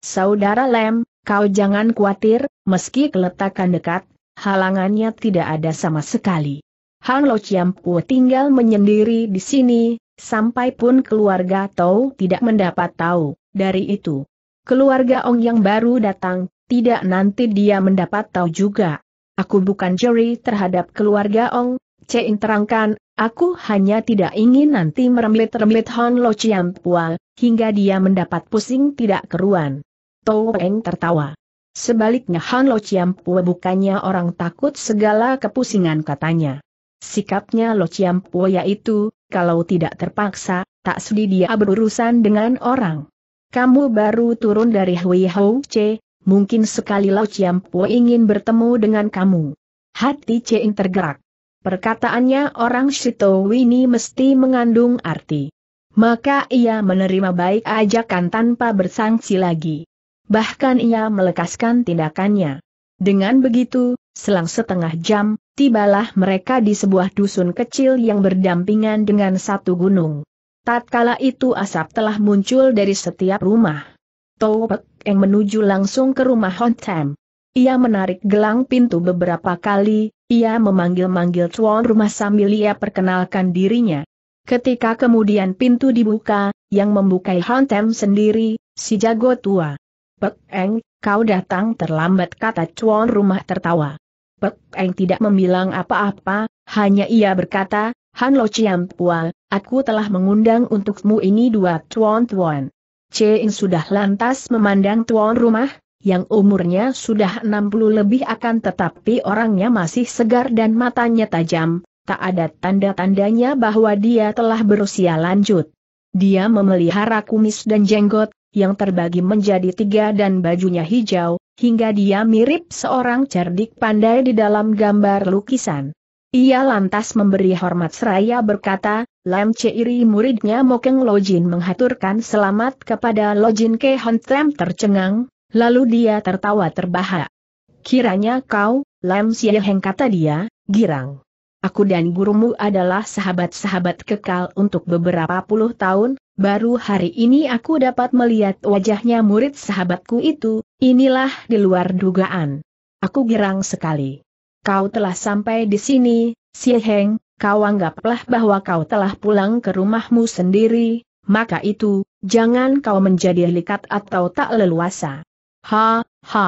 Saudara Lem, kau jangan khawatir, meski keletakan dekat, halangannya tidak ada sama sekali. Hang Lo Chiampu tinggal menyendiri di sini, sampai pun keluarga Tau tidak mendapat tahu, dari itu. Keluarga Ong yang baru datang, tidak nanti dia mendapat tahu juga. Aku bukan juri terhadap keluarga Ong, Cheng terangkan, aku hanya tidak ingin nanti merembit-rembit Hon Lo Chiam Pua, hingga dia mendapat pusing tidak keruan. Tou Eng tertawa. Sebaliknya Han Lo Chiam Pua bukannya orang takut segala kepusingan katanya. Sikapnya Lo Chiam Pua yaitu, kalau tidak terpaksa, tak sudi dia berurusan dengan orang. Kamu baru turun dari Hui Hou Che, mungkin sekali Lo Chiam Pua ingin bertemu dengan kamu. Hati Che tergerak. Perkataannya orang Shito Wini mesti mengandung arti. Maka ia menerima baik ajakan tanpa bersangsi lagi. Bahkan ia melekaskan tindakannya. Dengan begitu, selang setengah jam, tibalah mereka di sebuah dusun kecil yang berdampingan dengan satu gunung. Tatkala itu asap telah muncul dari setiap rumah. Towpek yang menuju langsung ke rumah Hontem. Ia menarik gelang pintu beberapa kali, ia memanggil-manggil tuan rumah sambil ia perkenalkan dirinya. Ketika kemudian pintu dibuka, yang membuka Hantem sendiri, si jago tua. Pek Eng, kau datang terlambat kata tuan rumah tertawa. Pek Eng tidak membilang apa-apa, hanya ia berkata, Han Lo Chiam Pua, aku telah mengundang untukmu ini dua tuan-tuan. Cheng sudah lantas memandang tuan rumah, yang umurnya sudah 60 lebih akan tetapi orangnya masih segar dan matanya tajam, tak ada tanda-tandanya bahwa dia telah berusia lanjut. Dia memelihara kumis dan jenggot, yang terbagi menjadi tiga dan bajunya hijau, hingga dia mirip seorang cerdik pandai di dalam gambar lukisan. Ia lantas memberi hormat seraya berkata, Lam Ceiri muridnya Mokeng Lojin menghaturkan selamat kepada Lojin Kehon trem tercengang, Lalu dia tertawa terbahak. Kiranya kau, Lam Heng kata dia, girang. Aku dan gurumu adalah sahabat-sahabat kekal untuk beberapa puluh tahun, baru hari ini aku dapat melihat wajahnya murid sahabatku itu, inilah di luar dugaan. Aku girang sekali. Kau telah sampai di sini, Heng. kau anggaplah bahwa kau telah pulang ke rumahmu sendiri, maka itu, jangan kau menjadi likat atau tak leluasa. Ha, ha.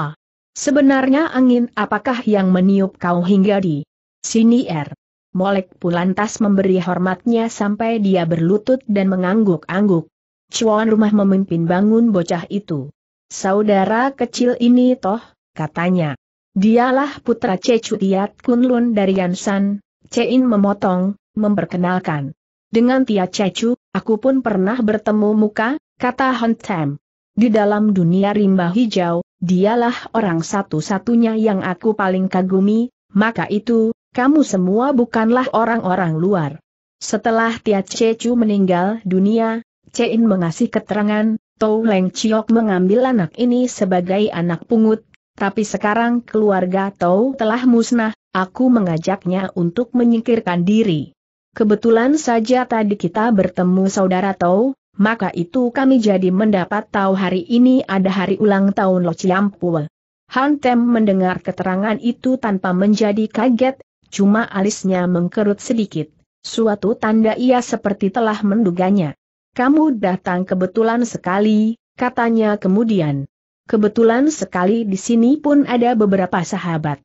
Sebenarnya angin apakah yang meniup kau hingga di sini er? Molek pulantas memberi hormatnya sampai dia berlutut dan mengangguk-angguk. Cuan rumah memimpin bangun bocah itu. Saudara kecil ini toh, katanya. Dialah putra Cecutiat Kunlun dari Yansan, Cein memotong, memperkenalkan. Dengan Tia Cecu, aku pun pernah bertemu muka, kata Hontem. Di dalam dunia rimba hijau, dialah orang satu-satunya yang aku paling kagumi, maka itu, kamu semua bukanlah orang-orang luar. Setelah Tia Cecu meninggal dunia, Cein mengasih keterangan, Tou Leng Chiok mengambil anak ini sebagai anak pungut, tapi sekarang keluarga Tou telah musnah, aku mengajaknya untuk menyingkirkan diri. Kebetulan saja tadi kita bertemu saudara Tou, maka itu kami jadi mendapat tahu hari ini ada hari ulang tahun Lo Ciampul. Han Tem mendengar keterangan itu tanpa menjadi kaget, cuma alisnya mengkerut sedikit. Suatu tanda ia seperti telah menduganya. Kamu datang kebetulan sekali, katanya kemudian. Kebetulan sekali di sini pun ada beberapa sahabat.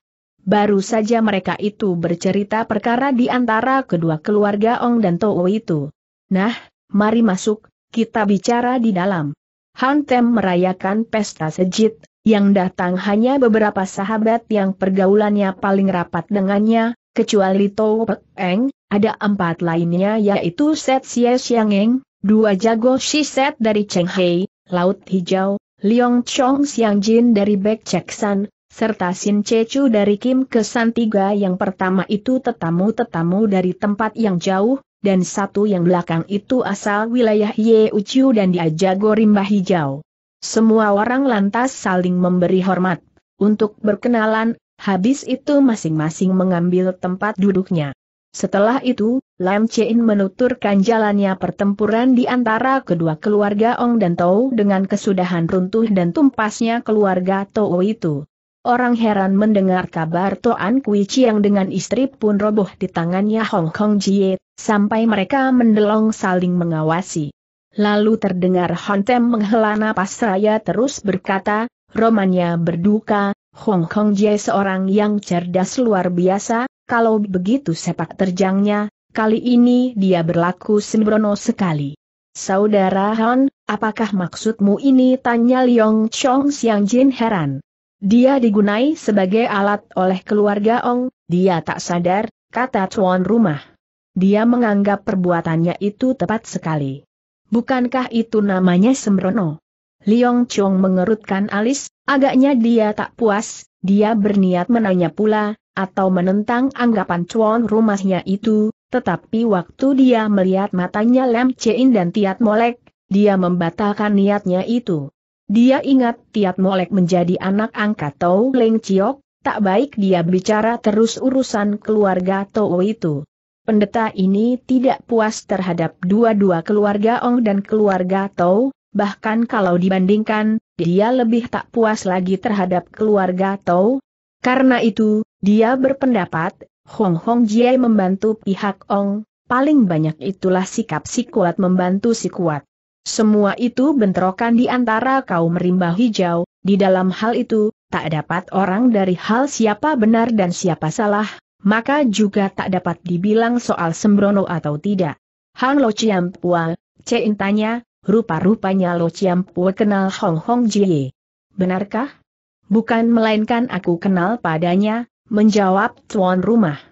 Baru saja mereka itu bercerita perkara di antara kedua keluarga Ong dan Towo itu. Nah, mari masuk, kita bicara di dalam. Hantem merayakan pesta sejit, yang datang hanya beberapa sahabat yang pergaulannya paling rapat dengannya, kecuali Tau Pek ada empat lainnya yaitu Set Sia Xiang dua jago Set dari Cheng Hei, Laut Hijau, Liong Chong Siang Jin dari Bek San, serta Sin Chechu dari Kim Kesan tiga yang pertama itu tetamu-tetamu dari tempat yang jauh, dan satu yang belakang itu asal wilayah Ye Uciu dan dia jago rimba hijau. Semua orang lantas saling memberi hormat, untuk berkenalan, habis itu masing-masing mengambil tempat duduknya. Setelah itu, Lam Chein menuturkan jalannya pertempuran di antara kedua keluarga Ong dan Tou dengan kesudahan runtuh dan tumpasnya keluarga Tou itu. Orang heran mendengar kabar Toan Kui Chiang dengan istri pun roboh di tangannya Hong Kong Jie, sampai mereka mendelong saling mengawasi. Lalu terdengar Tem menghela napas raya terus berkata, Romanya berduka, Hong Kong Jie seorang yang cerdas luar biasa, kalau begitu sepak terjangnya, kali ini dia berlaku sembrono sekali. Saudara Han, apakah maksudmu ini? Tanya Liong Chong Siang Jin heran. Dia digunai sebagai alat oleh keluarga Ong, dia tak sadar, kata tuan rumah. Dia menganggap perbuatannya itu tepat sekali. Bukankah itu namanya sembrono? Liong Chong mengerutkan alis, agaknya dia tak puas, dia berniat menanya pula, atau menentang anggapan tuan rumahnya itu, tetapi waktu dia melihat matanya Lam Chein dan Tiat Molek, dia membatalkan niatnya itu. Dia ingat tiap Molek menjadi anak angkat Tau Leng Chiok, tak baik dia bicara terus urusan keluarga Tau itu. Pendeta ini tidak puas terhadap dua-dua keluarga Ong dan keluarga Tau, bahkan kalau dibandingkan, dia lebih tak puas lagi terhadap keluarga Tau. Karena itu, dia berpendapat, Hong Hong Jie membantu pihak Ong, paling banyak itulah sikap si kuat membantu si kuat. Semua itu bentrokan di antara kaum rimba hijau, di dalam hal itu, tak dapat orang dari hal siapa benar dan siapa salah, maka juga tak dapat dibilang soal sembrono atau tidak. Hang Lo Ciampua, Cein tanya, rupa-rupanya Lo Pua kenal Hong Hong Jie. Benarkah? Bukan melainkan aku kenal padanya, menjawab tuan rumah.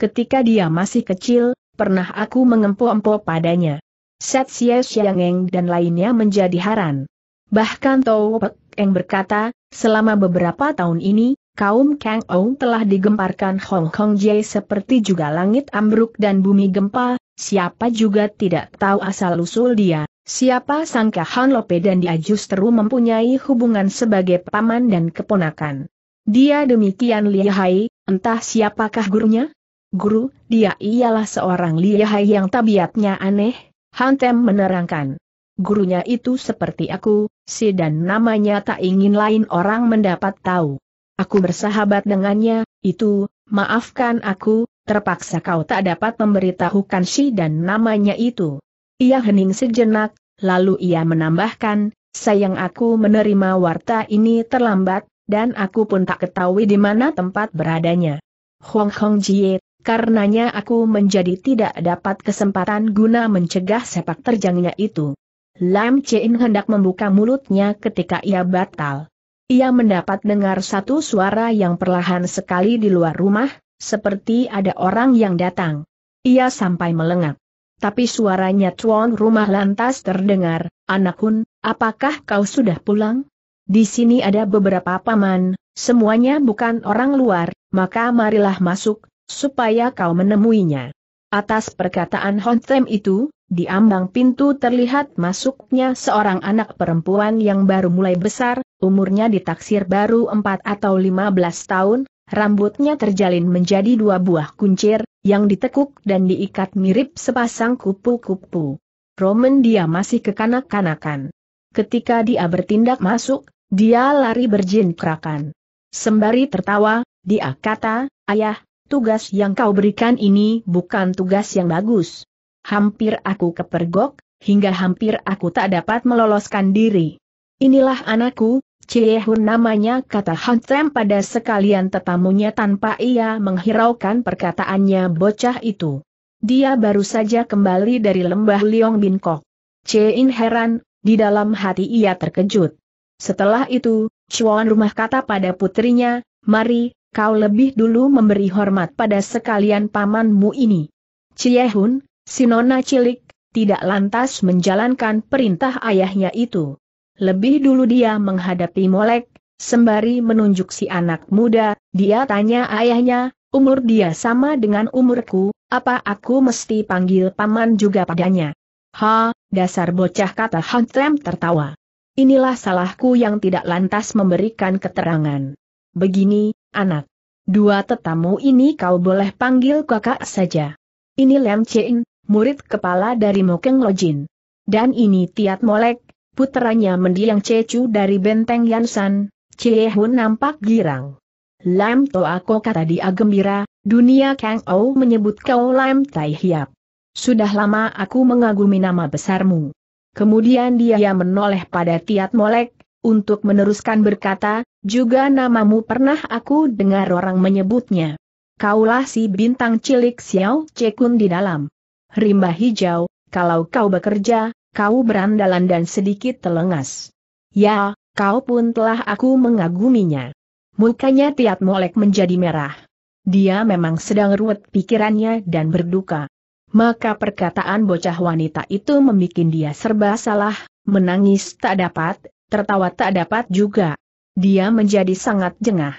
Ketika dia masih kecil, pernah aku mengempu-empu padanya. Set Xie Xiangeng dan lainnya menjadi haran. Bahkan Tau Pek Eng berkata, selama beberapa tahun ini, kaum Kang Ou telah digemparkan Hong Kong Jai seperti juga langit ambruk dan bumi gempa, siapa juga tidak tahu asal-usul dia, siapa sangka Han Lope dan dia justru mempunyai hubungan sebagai paman dan keponakan. Dia demikian lihai, entah siapakah gurunya? Guru, dia ialah seorang lihai yang tabiatnya aneh, Hantem menerangkan. Gurunya itu seperti aku, si dan namanya tak ingin lain orang mendapat tahu. Aku bersahabat dengannya, itu, maafkan aku, terpaksa kau tak dapat memberitahukan si dan namanya itu. Ia hening sejenak, lalu ia menambahkan, sayang aku menerima warta ini terlambat, dan aku pun tak ketahui di mana tempat beradanya. Hong Hong Jie Karenanya aku menjadi tidak dapat kesempatan guna mencegah sepak terjangnya itu. Lam Chin hendak membuka mulutnya ketika ia batal. Ia mendapat dengar satu suara yang perlahan sekali di luar rumah, seperti ada orang yang datang. Ia sampai melengak. Tapi suaranya tuan rumah lantas terdengar, anak hun, apakah kau sudah pulang? Di sini ada beberapa paman, semuanya bukan orang luar, maka marilah masuk, supaya kau menemuinya. Atas perkataan Hontem itu, di ambang pintu terlihat masuknya seorang anak perempuan yang baru mulai besar, umurnya ditaksir baru 4 atau 15 tahun, rambutnya terjalin menjadi dua buah kuncir, yang ditekuk dan diikat mirip sepasang kupu-kupu. Roman dia masih kekanak-kanakan. Ketika dia bertindak masuk, dia lari berjinkrakan. Sembari tertawa, dia kata, Ayah, tugas yang kau berikan ini bukan tugas yang bagus. Hampir aku kepergok, hingga hampir aku tak dapat meloloskan diri. Inilah anakku, Ciehun namanya kata Hantem pada sekalian tetamunya tanpa ia menghiraukan perkataannya bocah itu. Dia baru saja kembali dari lembah Liong Binkok. Cein heran, di dalam hati ia terkejut. Setelah itu, Chuan rumah kata pada putrinya, mari, kau lebih dulu memberi hormat pada sekalian pamanmu ini. Ciehun, si nona cilik, tidak lantas menjalankan perintah ayahnya itu. Lebih dulu dia menghadapi Molek, sembari menunjuk si anak muda, dia tanya ayahnya, umur dia sama dengan umurku, apa aku mesti panggil paman juga padanya? Ha, dasar bocah kata Hantrem tertawa. Inilah salahku yang tidak lantas memberikan keterangan. Begini, anak. Dua tetamu ini kau boleh panggil kakak saja. Ini Lem Cheng, murid kepala dari Mokeng Lojin. Dan ini Tiat Molek, putranya mendiang Cecu dari Benteng Yansan, Hun nampak girang. Lam aku kata dia gembira, dunia Kang Ou menyebut kau Lam Tai Hiap. Sudah lama aku mengagumi nama besarmu. Kemudian dia menoleh pada Tiat Molek, untuk meneruskan berkata, juga namamu pernah aku dengar orang menyebutnya. Kaulah si bintang cilik Xiao Cekun di dalam. Rimba hijau, kalau kau bekerja, kau berandalan dan sedikit telengas. Ya, kau pun telah aku mengaguminya. Mukanya tiap molek menjadi merah. Dia memang sedang ruwet pikirannya dan berduka. Maka perkataan bocah wanita itu membuat dia serba salah, menangis tak dapat, tertawa tak dapat juga. Dia menjadi sangat jengah.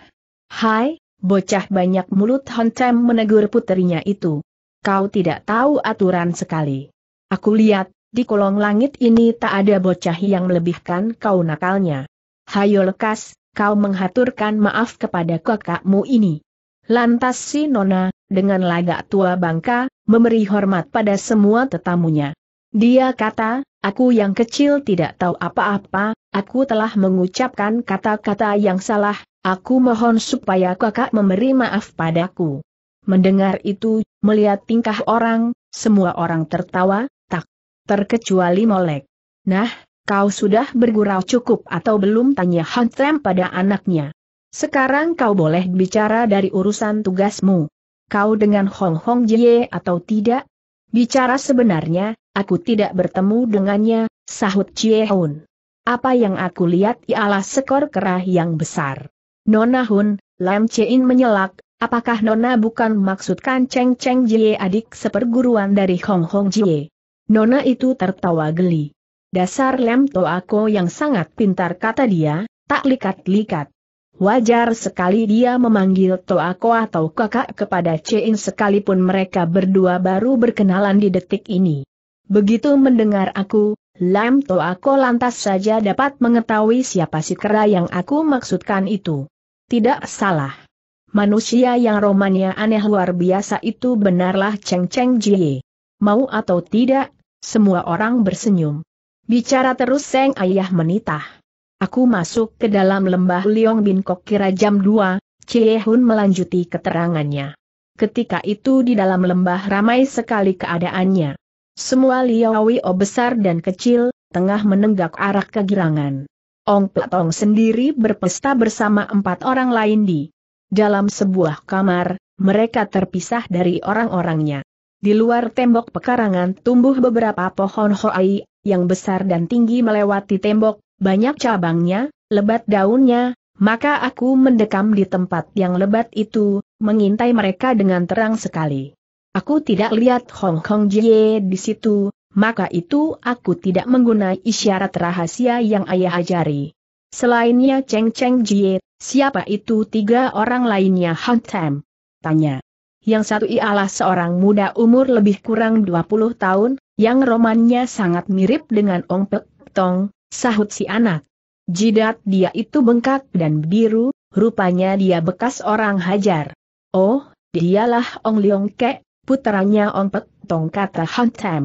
Hai, bocah banyak mulut Hontem menegur puterinya itu. Kau tidak tahu aturan sekali. Aku lihat, di kolong langit ini tak ada bocah yang melebihkan kau nakalnya. Hayo lekas, kau menghaturkan maaf kepada kakakmu ini. Lantas si Nona, dengan lagak tua bangka, memberi hormat pada semua tetamunya. Dia kata, aku yang kecil tidak tahu apa-apa, Aku telah mengucapkan kata-kata yang salah, aku mohon supaya kakak memberi maaf padaku. Mendengar itu, melihat tingkah orang, semua orang tertawa, tak terkecuali molek. Nah, kau sudah bergurau cukup atau belum tanya Hantrem pada anaknya. Sekarang kau boleh bicara dari urusan tugasmu. Kau dengan Hong Hong Jie atau tidak? Bicara sebenarnya, aku tidak bertemu dengannya, sahut Jie Hun. Apa yang aku lihat ialah sekor kerah yang besar. Nona Hun, Lam Chein menyelak, apakah Nona bukan maksudkan Cheng Cheng Jie adik seperguruan dari Hong Hong Jie? Nona itu tertawa geli. Dasar Lem Toako yang sangat pintar kata dia, tak likat-likat. Wajar sekali dia memanggil Toako atau kakak kepada Cein sekalipun mereka berdua baru berkenalan di detik ini. Begitu mendengar aku, Lam aku lantas saja dapat mengetahui siapa si kera yang aku maksudkan itu. Tidak salah. Manusia yang romannya aneh luar biasa itu benarlah Cheng Cheng Jie. Mau atau tidak, semua orang bersenyum. Bicara terus Seng Ayah menitah. Aku masuk ke dalam lembah Liong Bin Kok kira jam 2, Cie Hun melanjuti keterangannya. Ketika itu di dalam lembah ramai sekali keadaannya. Semua o besar dan kecil, tengah menenggak arah kegirangan. Ong Petong sendiri berpesta bersama empat orang lain di dalam sebuah kamar, mereka terpisah dari orang-orangnya. Di luar tembok pekarangan tumbuh beberapa pohon hoai, yang besar dan tinggi melewati tembok, banyak cabangnya, lebat daunnya, maka aku mendekam di tempat yang lebat itu, mengintai mereka dengan terang sekali. Aku tidak lihat Hong Kong Jie di situ, maka itu aku tidak menggunai isyarat rahasia yang ayah ajari. Selainnya Cheng Cheng Jie, siapa itu tiga orang lainnya Han Tam? Tanya. Yang satu ialah seorang muda umur lebih kurang 20 tahun, yang romannya sangat mirip dengan Ong Pek Tong, sahut si anak. Jidat dia itu bengkak dan biru, rupanya dia bekas orang hajar. Oh, dialah Ong Leong Kek, putranya Tong kata Han Tem.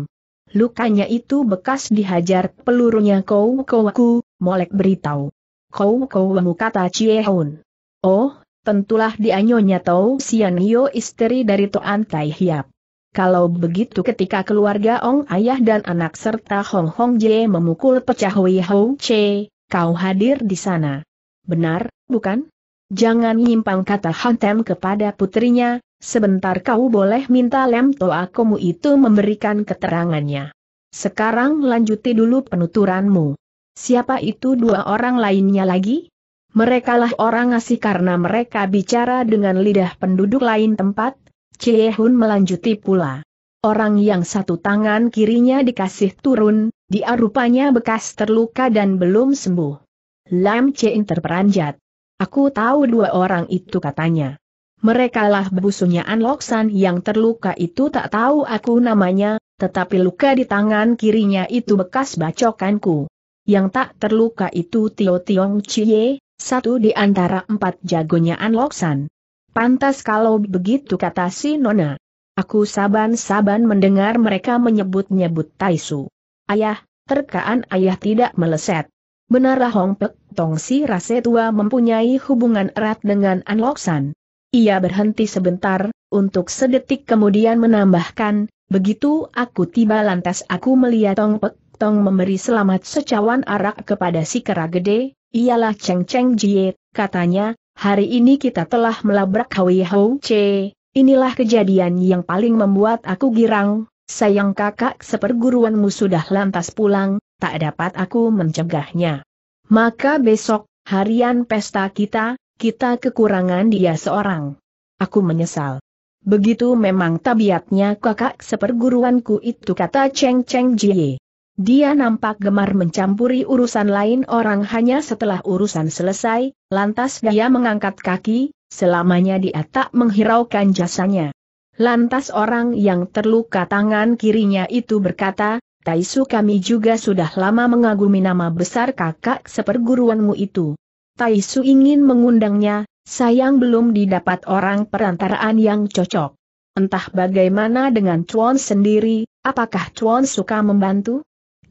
Lukanya itu bekas dihajar pelurunya kau kouku, molek beritahu. Kau koumu kata Ciehun. Oh, tentulah dianyonya tahu Sian Hio istri dari Toan Tai Hiap. Kalau begitu ketika keluarga Ong ayah dan anak serta Hong Hong Jie memukul pecah Wei Hou Che, kau hadir di sana. Benar, bukan? Jangan nyimpang kata Han Hantem kepada putrinya, Sebentar kau boleh minta Lem Toa Komu itu memberikan keterangannya. Sekarang lanjuti dulu penuturanmu. Siapa itu dua orang lainnya lagi? Merekalah orang asih karena mereka bicara dengan lidah penduduk lain tempat, Hun melanjuti pula. Orang yang satu tangan kirinya dikasih turun, dia rupanya bekas terluka dan belum sembuh. Lam Cien terperanjat. Aku tahu dua orang itu katanya. Merekalah busunya Anloksan yang terluka itu tak tahu aku namanya, tetapi luka di tangan kirinya itu bekas bacokanku. Yang tak terluka itu Tio Tiong Chie, satu di antara empat jagonya Anloksan. Pantas kalau begitu kata si Nona. Aku saban-saban mendengar mereka menyebut-nyebut Taisu. Ayah, terkaan ayah tidak meleset. Benarlah Hong Pek Tong si Rase Tua mempunyai hubungan erat dengan Anloksan. Ia berhenti sebentar, untuk sedetik kemudian menambahkan, begitu aku tiba lantas aku melihat Tong Pek Tong memberi selamat secawan arak kepada si kera gede, ialah Cheng Cheng Jie, katanya, hari ini kita telah melabrak Hui Hou Che, inilah kejadian yang paling membuat aku girang, sayang kakak seperguruanmu sudah lantas pulang, tak dapat aku mencegahnya. Maka besok, harian pesta kita, kita kekurangan dia seorang. Aku menyesal. Begitu memang tabiatnya kakak seperguruanku itu kata Cheng Cheng Jie. Dia nampak gemar mencampuri urusan lain orang hanya setelah urusan selesai, lantas dia mengangkat kaki, selamanya dia tak menghiraukan jasanya. Lantas orang yang terluka tangan kirinya itu berkata, Taisu kami juga sudah lama mengagumi nama besar kakak seperguruanmu itu. Tai Su ingin mengundangnya, sayang belum didapat orang perantaraan yang cocok. Entah bagaimana dengan Chuan sendiri, apakah Chuan suka membantu?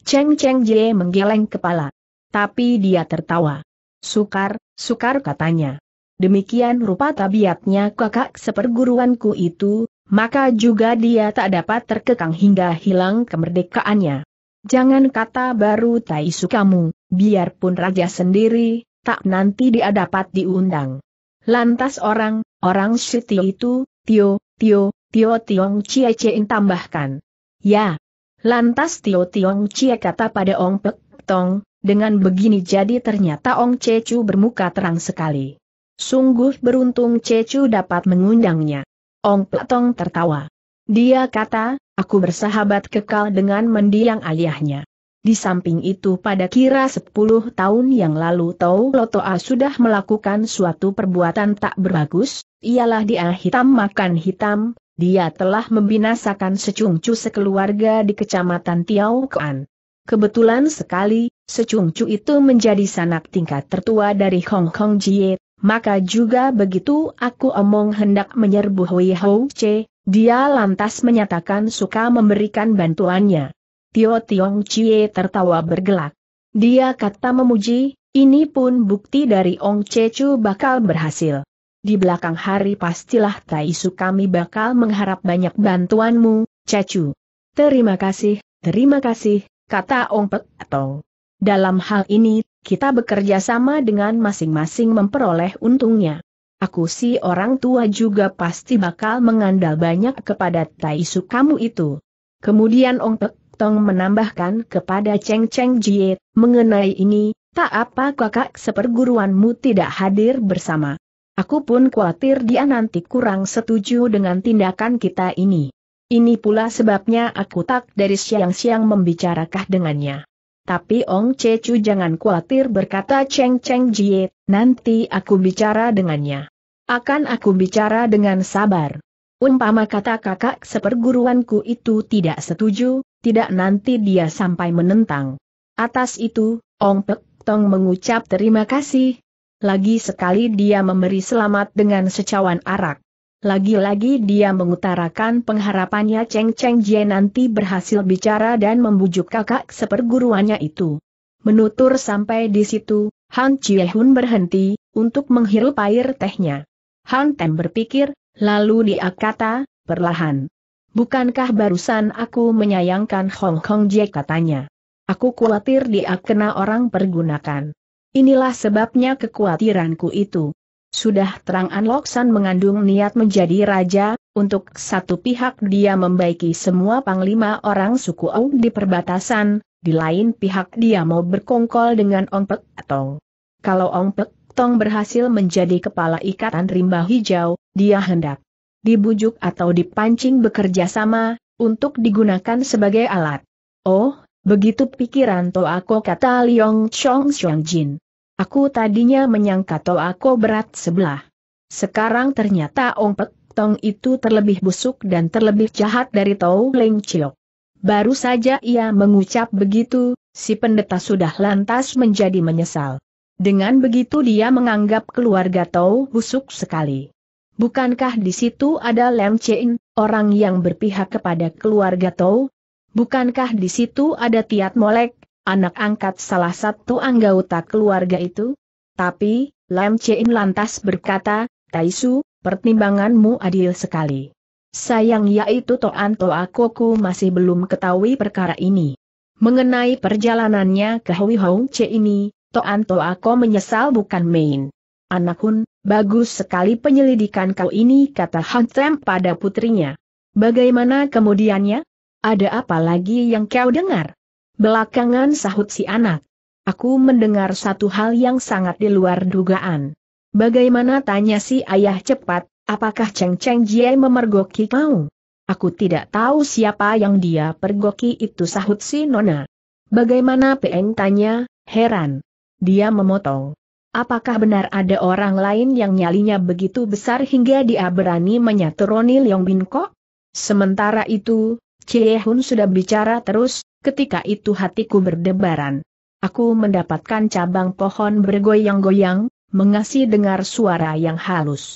Cheng Cheng Jie menggeleng kepala. Tapi dia tertawa. Sukar, sukar katanya. Demikian rupa tabiatnya kakak seperguruanku itu, maka juga dia tak dapat terkekang hingga hilang kemerdekaannya. Jangan kata baru tai kamu, biarpun raja sendiri, tak nanti dia dapat diundang. Lantas orang, orang Siti itu, Tio, Tio, Tio Tiong Cie Cien tambahkan. Ya. Lantas Tio Tiong Cie kata pada Ong Pek Tong, dengan begini jadi ternyata Ong Cecu bermuka terang sekali. Sungguh beruntung Cecu dapat mengundangnya. Ong Pek Tong tertawa. Dia kata, aku bersahabat kekal dengan mendiang ayahnya. Di samping itu pada kira 10 tahun yang lalu Tau Lotoa sudah melakukan suatu perbuatan tak berbagus, ialah dia hitam makan hitam, dia telah membinasakan secungcu sekeluarga di kecamatan Tiau Kuan. Kebetulan sekali, secungcu itu menjadi sanak tingkat tertua dari Hong Kong Jie, maka juga begitu aku omong hendak menyerbu Hui Hou Che, dia lantas menyatakan suka memberikan bantuannya. Tio Tiong Chie tertawa bergelak. Dia kata memuji, ini pun bukti dari Ong Cecu bakal berhasil. Di belakang hari pastilah Taisu kami bakal mengharap banyak bantuanmu, Cecu. Terima kasih, terima kasih, kata Ong Pek atau. Dalam hal ini, kita bekerja sama dengan masing-masing memperoleh untungnya. Aku si orang tua juga pasti bakal mengandal banyak kepada Taisu kamu itu. Kemudian Ong Pek Tong menambahkan kepada Cheng Cheng Jie, mengenai ini, tak apa kakak seperguruanmu tidak hadir bersama. Aku pun khawatir dia nanti kurang setuju dengan tindakan kita ini. Ini pula sebabnya aku tak dari siang-siang membicarakah dengannya. Tapi Ong Cecu jangan khawatir berkata Cheng Cheng Jie, nanti aku bicara dengannya. Akan aku bicara dengan sabar. Umpama kata kakak seperguruanku itu tidak setuju, tidak nanti dia sampai menentang. Atas itu, Ong Pek Tong mengucap terima kasih. Lagi sekali dia memberi selamat dengan secawan arak. Lagi-lagi dia mengutarakan pengharapannya Cheng Cheng Jie nanti berhasil bicara dan membujuk kakak seperguruannya itu. Menutur sampai di situ, Han Chiehun berhenti, untuk menghirup air tehnya. Han Tem berpikir, Lalu dia kata, perlahan. Bukankah barusan aku menyayangkan Hong Kong Jack katanya. Aku khawatir dia kena orang pergunakan. Inilah sebabnya kekhawatiranku itu. Sudah terang An mengandung niat menjadi raja, untuk satu pihak dia membaiki semua panglima orang suku Ong di perbatasan, di lain pihak dia mau berkongkol dengan Ong Pek Tong. Kalau Ong Pek Tong berhasil menjadi kepala ikatan rimba hijau, dia hendak dibujuk atau dipancing bekerja sama, untuk digunakan sebagai alat. Oh, begitu pikiran Toako kata Liong Chong Xiong Jin. Aku tadinya menyangka Toako berat sebelah. Sekarang ternyata Ong Pek Tong itu terlebih busuk dan terlebih jahat dari Tau Leng Chiok. Baru saja ia mengucap begitu, si pendeta sudah lantas menjadi menyesal. Dengan begitu dia menganggap keluarga Tau busuk sekali. Bukankah di situ ada Lem Chein, orang yang berpihak kepada keluarga Tau? Bukankah di situ ada Tiat Molek, anak angkat salah satu anggota keluarga itu? Tapi, Lem Chein lantas berkata, Taisu, pertimbanganmu adil sekali. Sayang yaitu Toan Toa Koku masih belum ketahui perkara ini. Mengenai perjalanannya ke Hui Hong Che ini, Toanto aku menyesal bukan main. Anak Hun, bagus sekali penyelidikan kau ini kata Han Tem pada putrinya. Bagaimana kemudiannya? Ada apa lagi yang kau dengar? Belakangan sahut si anak. Aku mendengar satu hal yang sangat di luar dugaan. Bagaimana tanya si ayah cepat, apakah Cheng Cheng Jie memergoki kau? Aku tidak tahu siapa yang dia pergoki itu sahut si Nona. Bagaimana Peng tanya, heran. Dia memotong. Apakah benar ada orang lain yang nyalinya begitu besar hingga dia berani Roni Leong Bin Kok? Sementara itu, Chie Hun sudah bicara terus, ketika itu hatiku berdebaran. Aku mendapatkan cabang pohon bergoyang-goyang, mengasih dengar suara yang halus.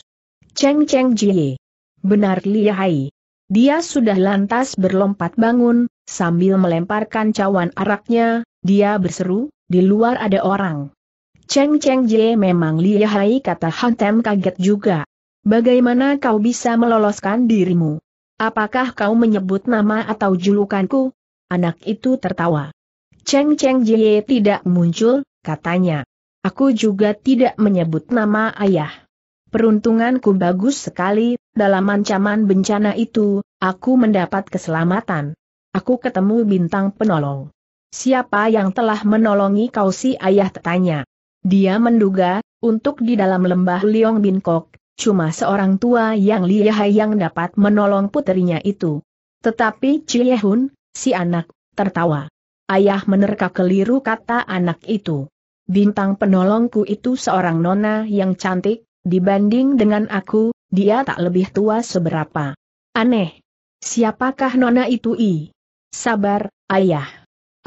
Cheng Cheng Jie. Benar lihai. Dia sudah lantas berlompat bangun, sambil melemparkan cawan araknya, dia berseru, di luar ada orang. Cheng Cheng Jie memang lihai kata Han Tem kaget juga. Bagaimana kau bisa meloloskan dirimu? Apakah kau menyebut nama atau julukanku? Anak itu tertawa. Cheng Cheng Jie tidak muncul, katanya. Aku juga tidak menyebut nama ayah. Peruntunganku bagus sekali, dalam ancaman bencana itu, aku mendapat keselamatan. Aku ketemu bintang penolong siapa yang telah menolongi kau si ayah tanya. Dia menduga, untuk di dalam lembah Liong Binkok, cuma seorang tua yang lihai yang dapat menolong putrinya itu. Tetapi Ciehun, si anak, tertawa. Ayah menerka keliru kata anak itu. Bintang penolongku itu seorang nona yang cantik, dibanding dengan aku, dia tak lebih tua seberapa. Aneh. Siapakah nona itu i? Sabar, ayah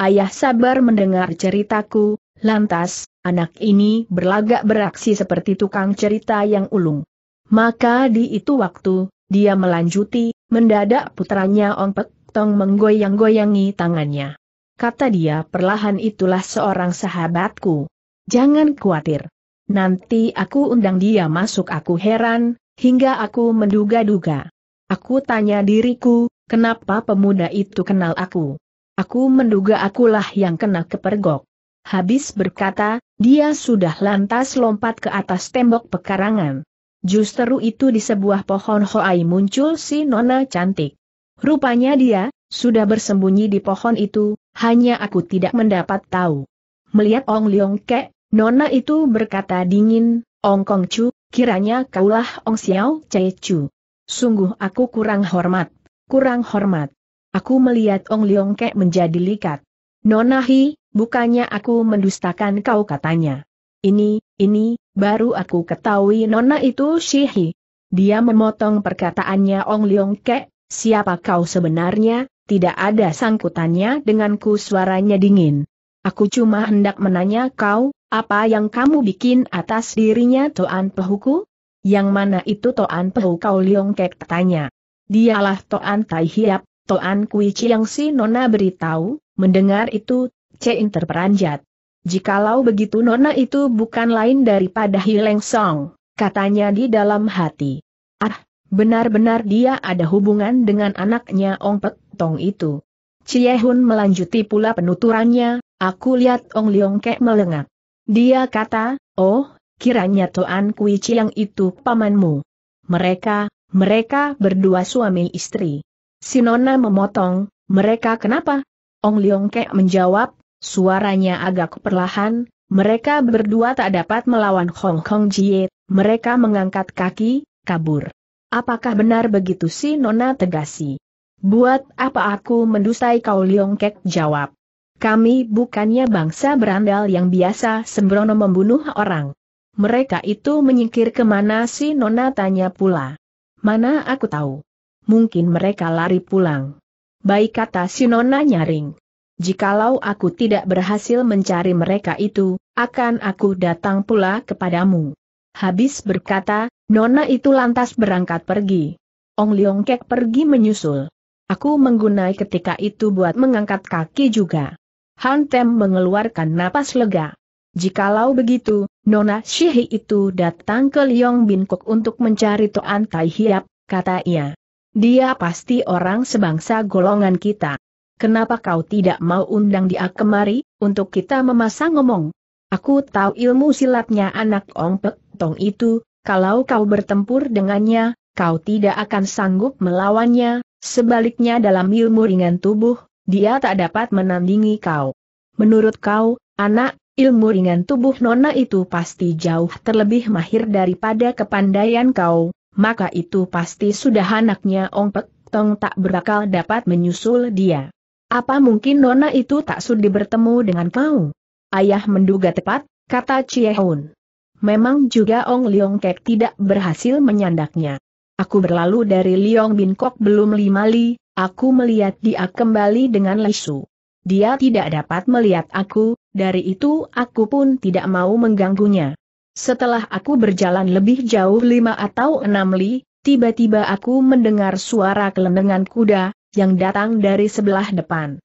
ayah sabar mendengar ceritaku, lantas, anak ini berlagak beraksi seperti tukang cerita yang ulung. Maka di itu waktu, dia melanjuti, mendadak putranya Ong Pek Tong menggoyang-goyangi tangannya. Kata dia perlahan itulah seorang sahabatku. Jangan khawatir. Nanti aku undang dia masuk aku heran, hingga aku menduga-duga. Aku tanya diriku, kenapa pemuda itu kenal aku. Aku menduga akulah yang kena kepergok. Habis berkata, dia sudah lantas lompat ke atas tembok pekarangan. Justru itu di sebuah pohon hoai muncul si nona cantik. Rupanya dia, sudah bersembunyi di pohon itu, hanya aku tidak mendapat tahu. Melihat Ong Leong Ke, nona itu berkata dingin, Ong Kong Chu, kiranya kaulah Ong Xiao Che Chu. Sungguh aku kurang hormat, kurang hormat. Aku melihat Ong Leong Kek menjadi likat. Nonahi, bukannya aku mendustakan kau katanya. Ini, ini, baru aku ketahui Nona itu Shihi. Dia memotong perkataannya Ong Leong Kek, siapa kau sebenarnya, tidak ada sangkutannya denganku suaranya dingin. Aku cuma hendak menanya kau, apa yang kamu bikin atas dirinya Toan Pehuku? Yang mana itu Toan Pehu kau Leong Kek tanya. Dialah Toan Tai Hiap, Toan Kui Chiang si Nona beritahu, mendengar itu, Cein terperanjat. Jikalau begitu Nona itu bukan lain daripada Hileng Song, katanya di dalam hati. Ah, benar-benar dia ada hubungan dengan anaknya Ong Pek Tong itu. Chie Hun melanjuti pula penuturannya, aku lihat Ong Leong Kek melengak. Dia kata, oh, kiranya Toan Kui Chiang itu pamanmu. Mereka, mereka berdua suami istri. Sinona memotong, mereka kenapa? Ong Leong Kek menjawab, suaranya agak perlahan, mereka berdua tak dapat melawan Hong Kong Jie, mereka mengangkat kaki, kabur. Apakah benar begitu si Nona tegasi? Buat apa aku mendustai kau Leong Kek jawab. Kami bukannya bangsa berandal yang biasa sembrono membunuh orang. Mereka itu menyingkir kemana si Nona tanya pula. Mana aku tahu mungkin mereka lari pulang. Baik kata Sinona nyaring. Jikalau aku tidak berhasil mencari mereka itu, akan aku datang pula kepadamu. Habis berkata, Nona itu lantas berangkat pergi. Ong Leong Kek pergi menyusul. Aku menggunai ketika itu buat mengangkat kaki juga. Han Tem mengeluarkan napas lega. Jikalau begitu, Nona Shihi itu datang ke Leong Bin Kok untuk mencari Toan Tai Hiap, kata ia. Dia pasti orang sebangsa golongan kita. Kenapa kau tidak mau undang dia kemari, untuk kita memasang ngomong? Aku tahu ilmu silatnya anak Ong Pek Tong itu, kalau kau bertempur dengannya, kau tidak akan sanggup melawannya, sebaliknya dalam ilmu ringan tubuh, dia tak dapat menandingi kau. Menurut kau, anak, ilmu ringan tubuh Nona itu pasti jauh terlebih mahir daripada kepandaian kau, maka itu pasti sudah anaknya Ong Pek Tong tak berakal dapat menyusul dia. Apa mungkin Nona itu tak sudi bertemu dengan kau? Ayah menduga tepat, kata Chiehun. Memang juga Ong Leong Kek tidak berhasil menyandaknya. Aku berlalu dari Leong Bin Kok belum lima li, aku melihat dia kembali dengan lesu. Dia tidak dapat melihat aku, dari itu aku pun tidak mau mengganggunya. Setelah aku berjalan lebih jauh lima atau enam li, tiba-tiba aku mendengar suara kelenengan kuda, yang datang dari sebelah depan.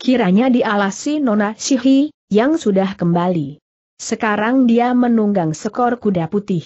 Kiranya dialasi Nona Shihi, yang sudah kembali. Sekarang dia menunggang sekor kuda putih.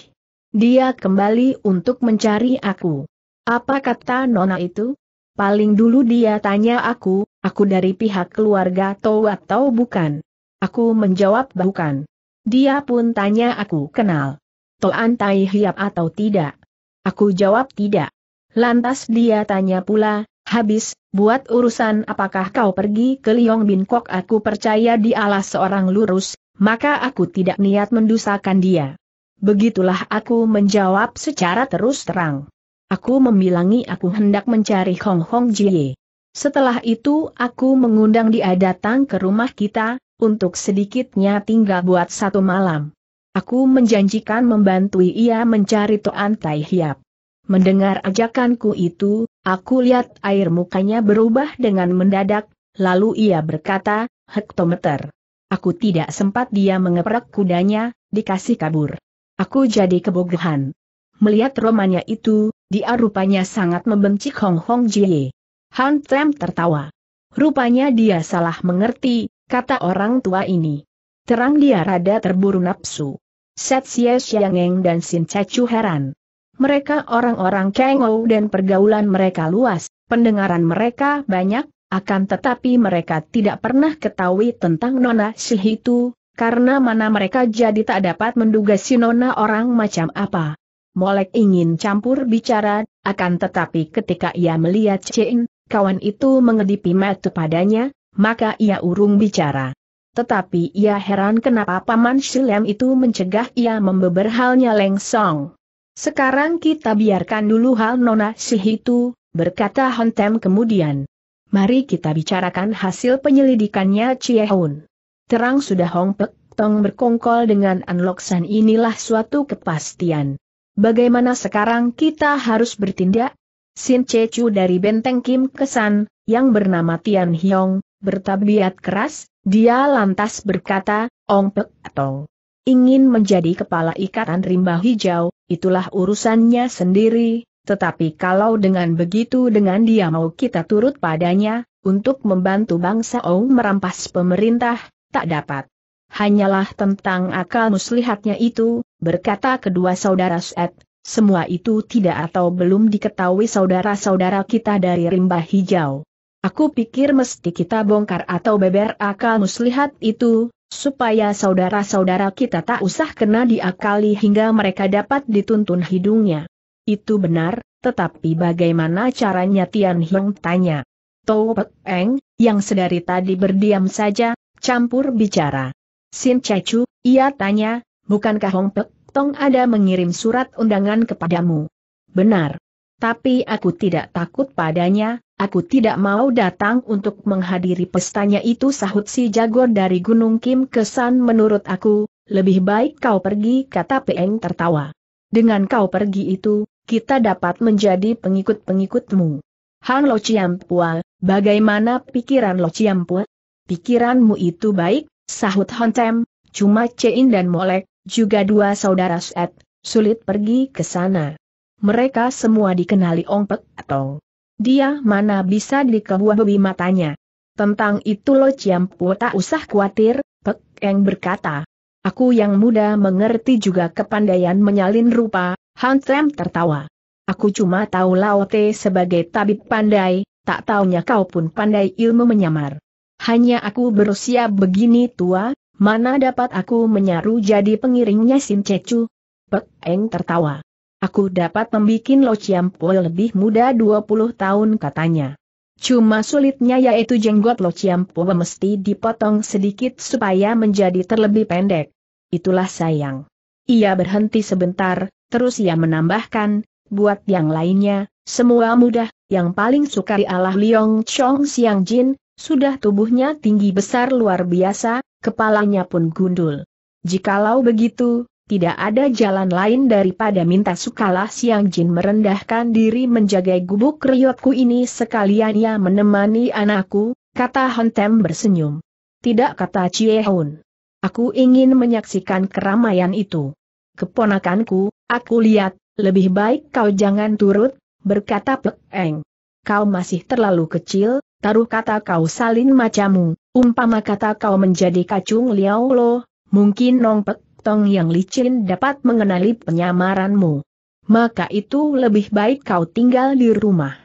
Dia kembali untuk mencari aku. Apa kata Nona itu? Paling dulu dia tanya aku, aku dari pihak keluarga Tau atau bukan? Aku menjawab bukan. Dia pun tanya aku kenal. Toan Tai Hiap atau tidak? Aku jawab tidak. Lantas dia tanya pula, habis, buat urusan apakah kau pergi ke Liong Kok? aku percaya di dialah seorang lurus, maka aku tidak niat mendusakan dia. Begitulah aku menjawab secara terus terang. Aku membilangi aku hendak mencari Hong Hong Jie. Setelah itu aku mengundang dia datang ke rumah kita, untuk sedikitnya tinggal buat satu malam. Aku menjanjikan membantu ia mencari Toan Tai Hiap. Mendengar ajakanku itu, aku lihat air mukanya berubah dengan mendadak, lalu ia berkata, hektometer. Aku tidak sempat dia mengeprek kudanya, dikasih kabur. Aku jadi kebogohan. Melihat romannya itu, dia rupanya sangat membenci Hong Hong Jie. Han Tem tertawa. Rupanya dia salah mengerti, kata orang tua ini. Terang dia rada terburu nafsu. Set sia siangeng dan Sin Cacu heran. Mereka orang-orang Kengou dan pergaulan mereka luas, pendengaran mereka banyak, akan tetapi mereka tidak pernah ketahui tentang Nona Sih itu, karena mana mereka jadi tak dapat menduga si Nona orang macam apa. Molek ingin campur bicara, akan tetapi ketika ia melihat Cien, kawan itu mengedipi mata padanya, maka ia urung bicara. Tetapi ia heran kenapa Paman Shilem itu mencegah ia membeber halnya Leng Song. Sekarang kita biarkan dulu hal Nona Sih itu, berkata Hontem kemudian. Mari kita bicarakan hasil penyelidikannya Ciehun. Terang sudah Hong Pek Tong berkongkol dengan San inilah suatu kepastian. Bagaimana sekarang kita harus bertindak? Sin Chechu dari benteng Kim Kesan, yang bernama Tian Hyong, bertabiat keras, dia lantas berkata, Ong Pek Tong. Ingin menjadi kepala ikatan rimba hijau, itulah urusannya sendiri, tetapi kalau dengan begitu dengan dia mau kita turut padanya, untuk membantu bangsa Ong merampas pemerintah, tak dapat. Hanyalah tentang akal muslihatnya itu, berkata kedua saudara Set, semua itu tidak atau belum diketahui saudara-saudara kita dari rimba hijau. Aku pikir mesti kita bongkar atau beber akal muslihat itu, supaya saudara-saudara kita tak usah kena diakali hingga mereka dapat dituntun hidungnya. Itu benar, tetapi bagaimana caranya Tian Hiong tanya. Tou Pek Eng, yang sedari tadi berdiam saja, campur bicara. Sin Cecu, ia tanya, bukankah Hong Pek Tong ada mengirim surat undangan kepadamu? Benar. Tapi aku tidak takut padanya, Aku tidak mau datang untuk menghadiri pestanya itu sahut si jago dari Gunung Kim kesan menurut aku, lebih baik kau pergi kata Peng tertawa. Dengan kau pergi itu, kita dapat menjadi pengikut-pengikutmu. Hang Lo Pua, bagaimana pikiran Lo Pua? Pikiranmu itu baik, sahut Han Tem, cuma Cein dan Molek, juga dua saudara Set, sulit pergi ke sana. Mereka semua dikenali Ong Pek atau dia mana bisa dikebuahi matanya. Tentang itu Lo Ciampu tak usah khawatir, Pek Eng berkata. Aku yang muda mengerti juga kepandaian menyalin rupa, Han tertawa. Aku cuma tahu Te sebagai tabib pandai, tak taunya kau pun pandai ilmu menyamar. Hanya aku berusia begini tua, mana dapat aku menyaru jadi pengiringnya Sim Cecu? Pek Eng tertawa. Aku dapat membuat Lo Chiam Poi lebih muda 20 tahun katanya. Cuma sulitnya yaitu jenggot Lo Chiam Poi mesti dipotong sedikit supaya menjadi terlebih pendek. Itulah sayang. Ia berhenti sebentar, terus ia menambahkan, buat yang lainnya, semua mudah, yang paling suka di Allah Liong Chong Siang Jin, sudah tubuhnya tinggi besar luar biasa, kepalanya pun gundul. Jikalau begitu, tidak ada jalan lain daripada minta sukalah Siang Jin merendahkan diri menjaga gubuk riotku ini sekalian ia menemani anakku, kata Hontem bersenyum. Tidak kata Hun. Aku ingin menyaksikan keramaian itu. Keponakanku, aku lihat, lebih baik kau jangan turut, berkata Pek Eng. Kau masih terlalu kecil, taruh kata kau salin macamu, umpama kata kau menjadi kacung liau lo, mungkin Nong Pek Tong Yang licin dapat mengenali penyamaranmu. Maka itu lebih baik kau tinggal di rumah.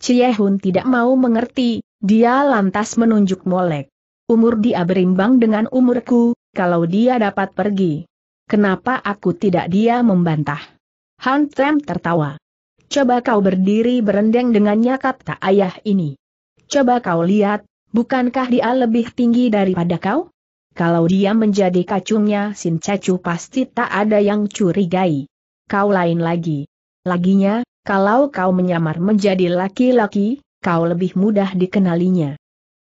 Cie Hun tidak mau mengerti, dia lantas menunjuk Molek. Umur dia berimbang dengan umurku, kalau dia dapat pergi. Kenapa aku tidak dia membantah? Han Trem tertawa. Coba kau berdiri berendeng dengannya kata ayah ini. Coba kau lihat, bukankah dia lebih tinggi daripada kau? Kalau dia menjadi kacungnya Sin Cacu pasti tak ada yang curigai. Kau lain lagi. Laginya, kalau kau menyamar menjadi laki-laki, kau lebih mudah dikenalinya.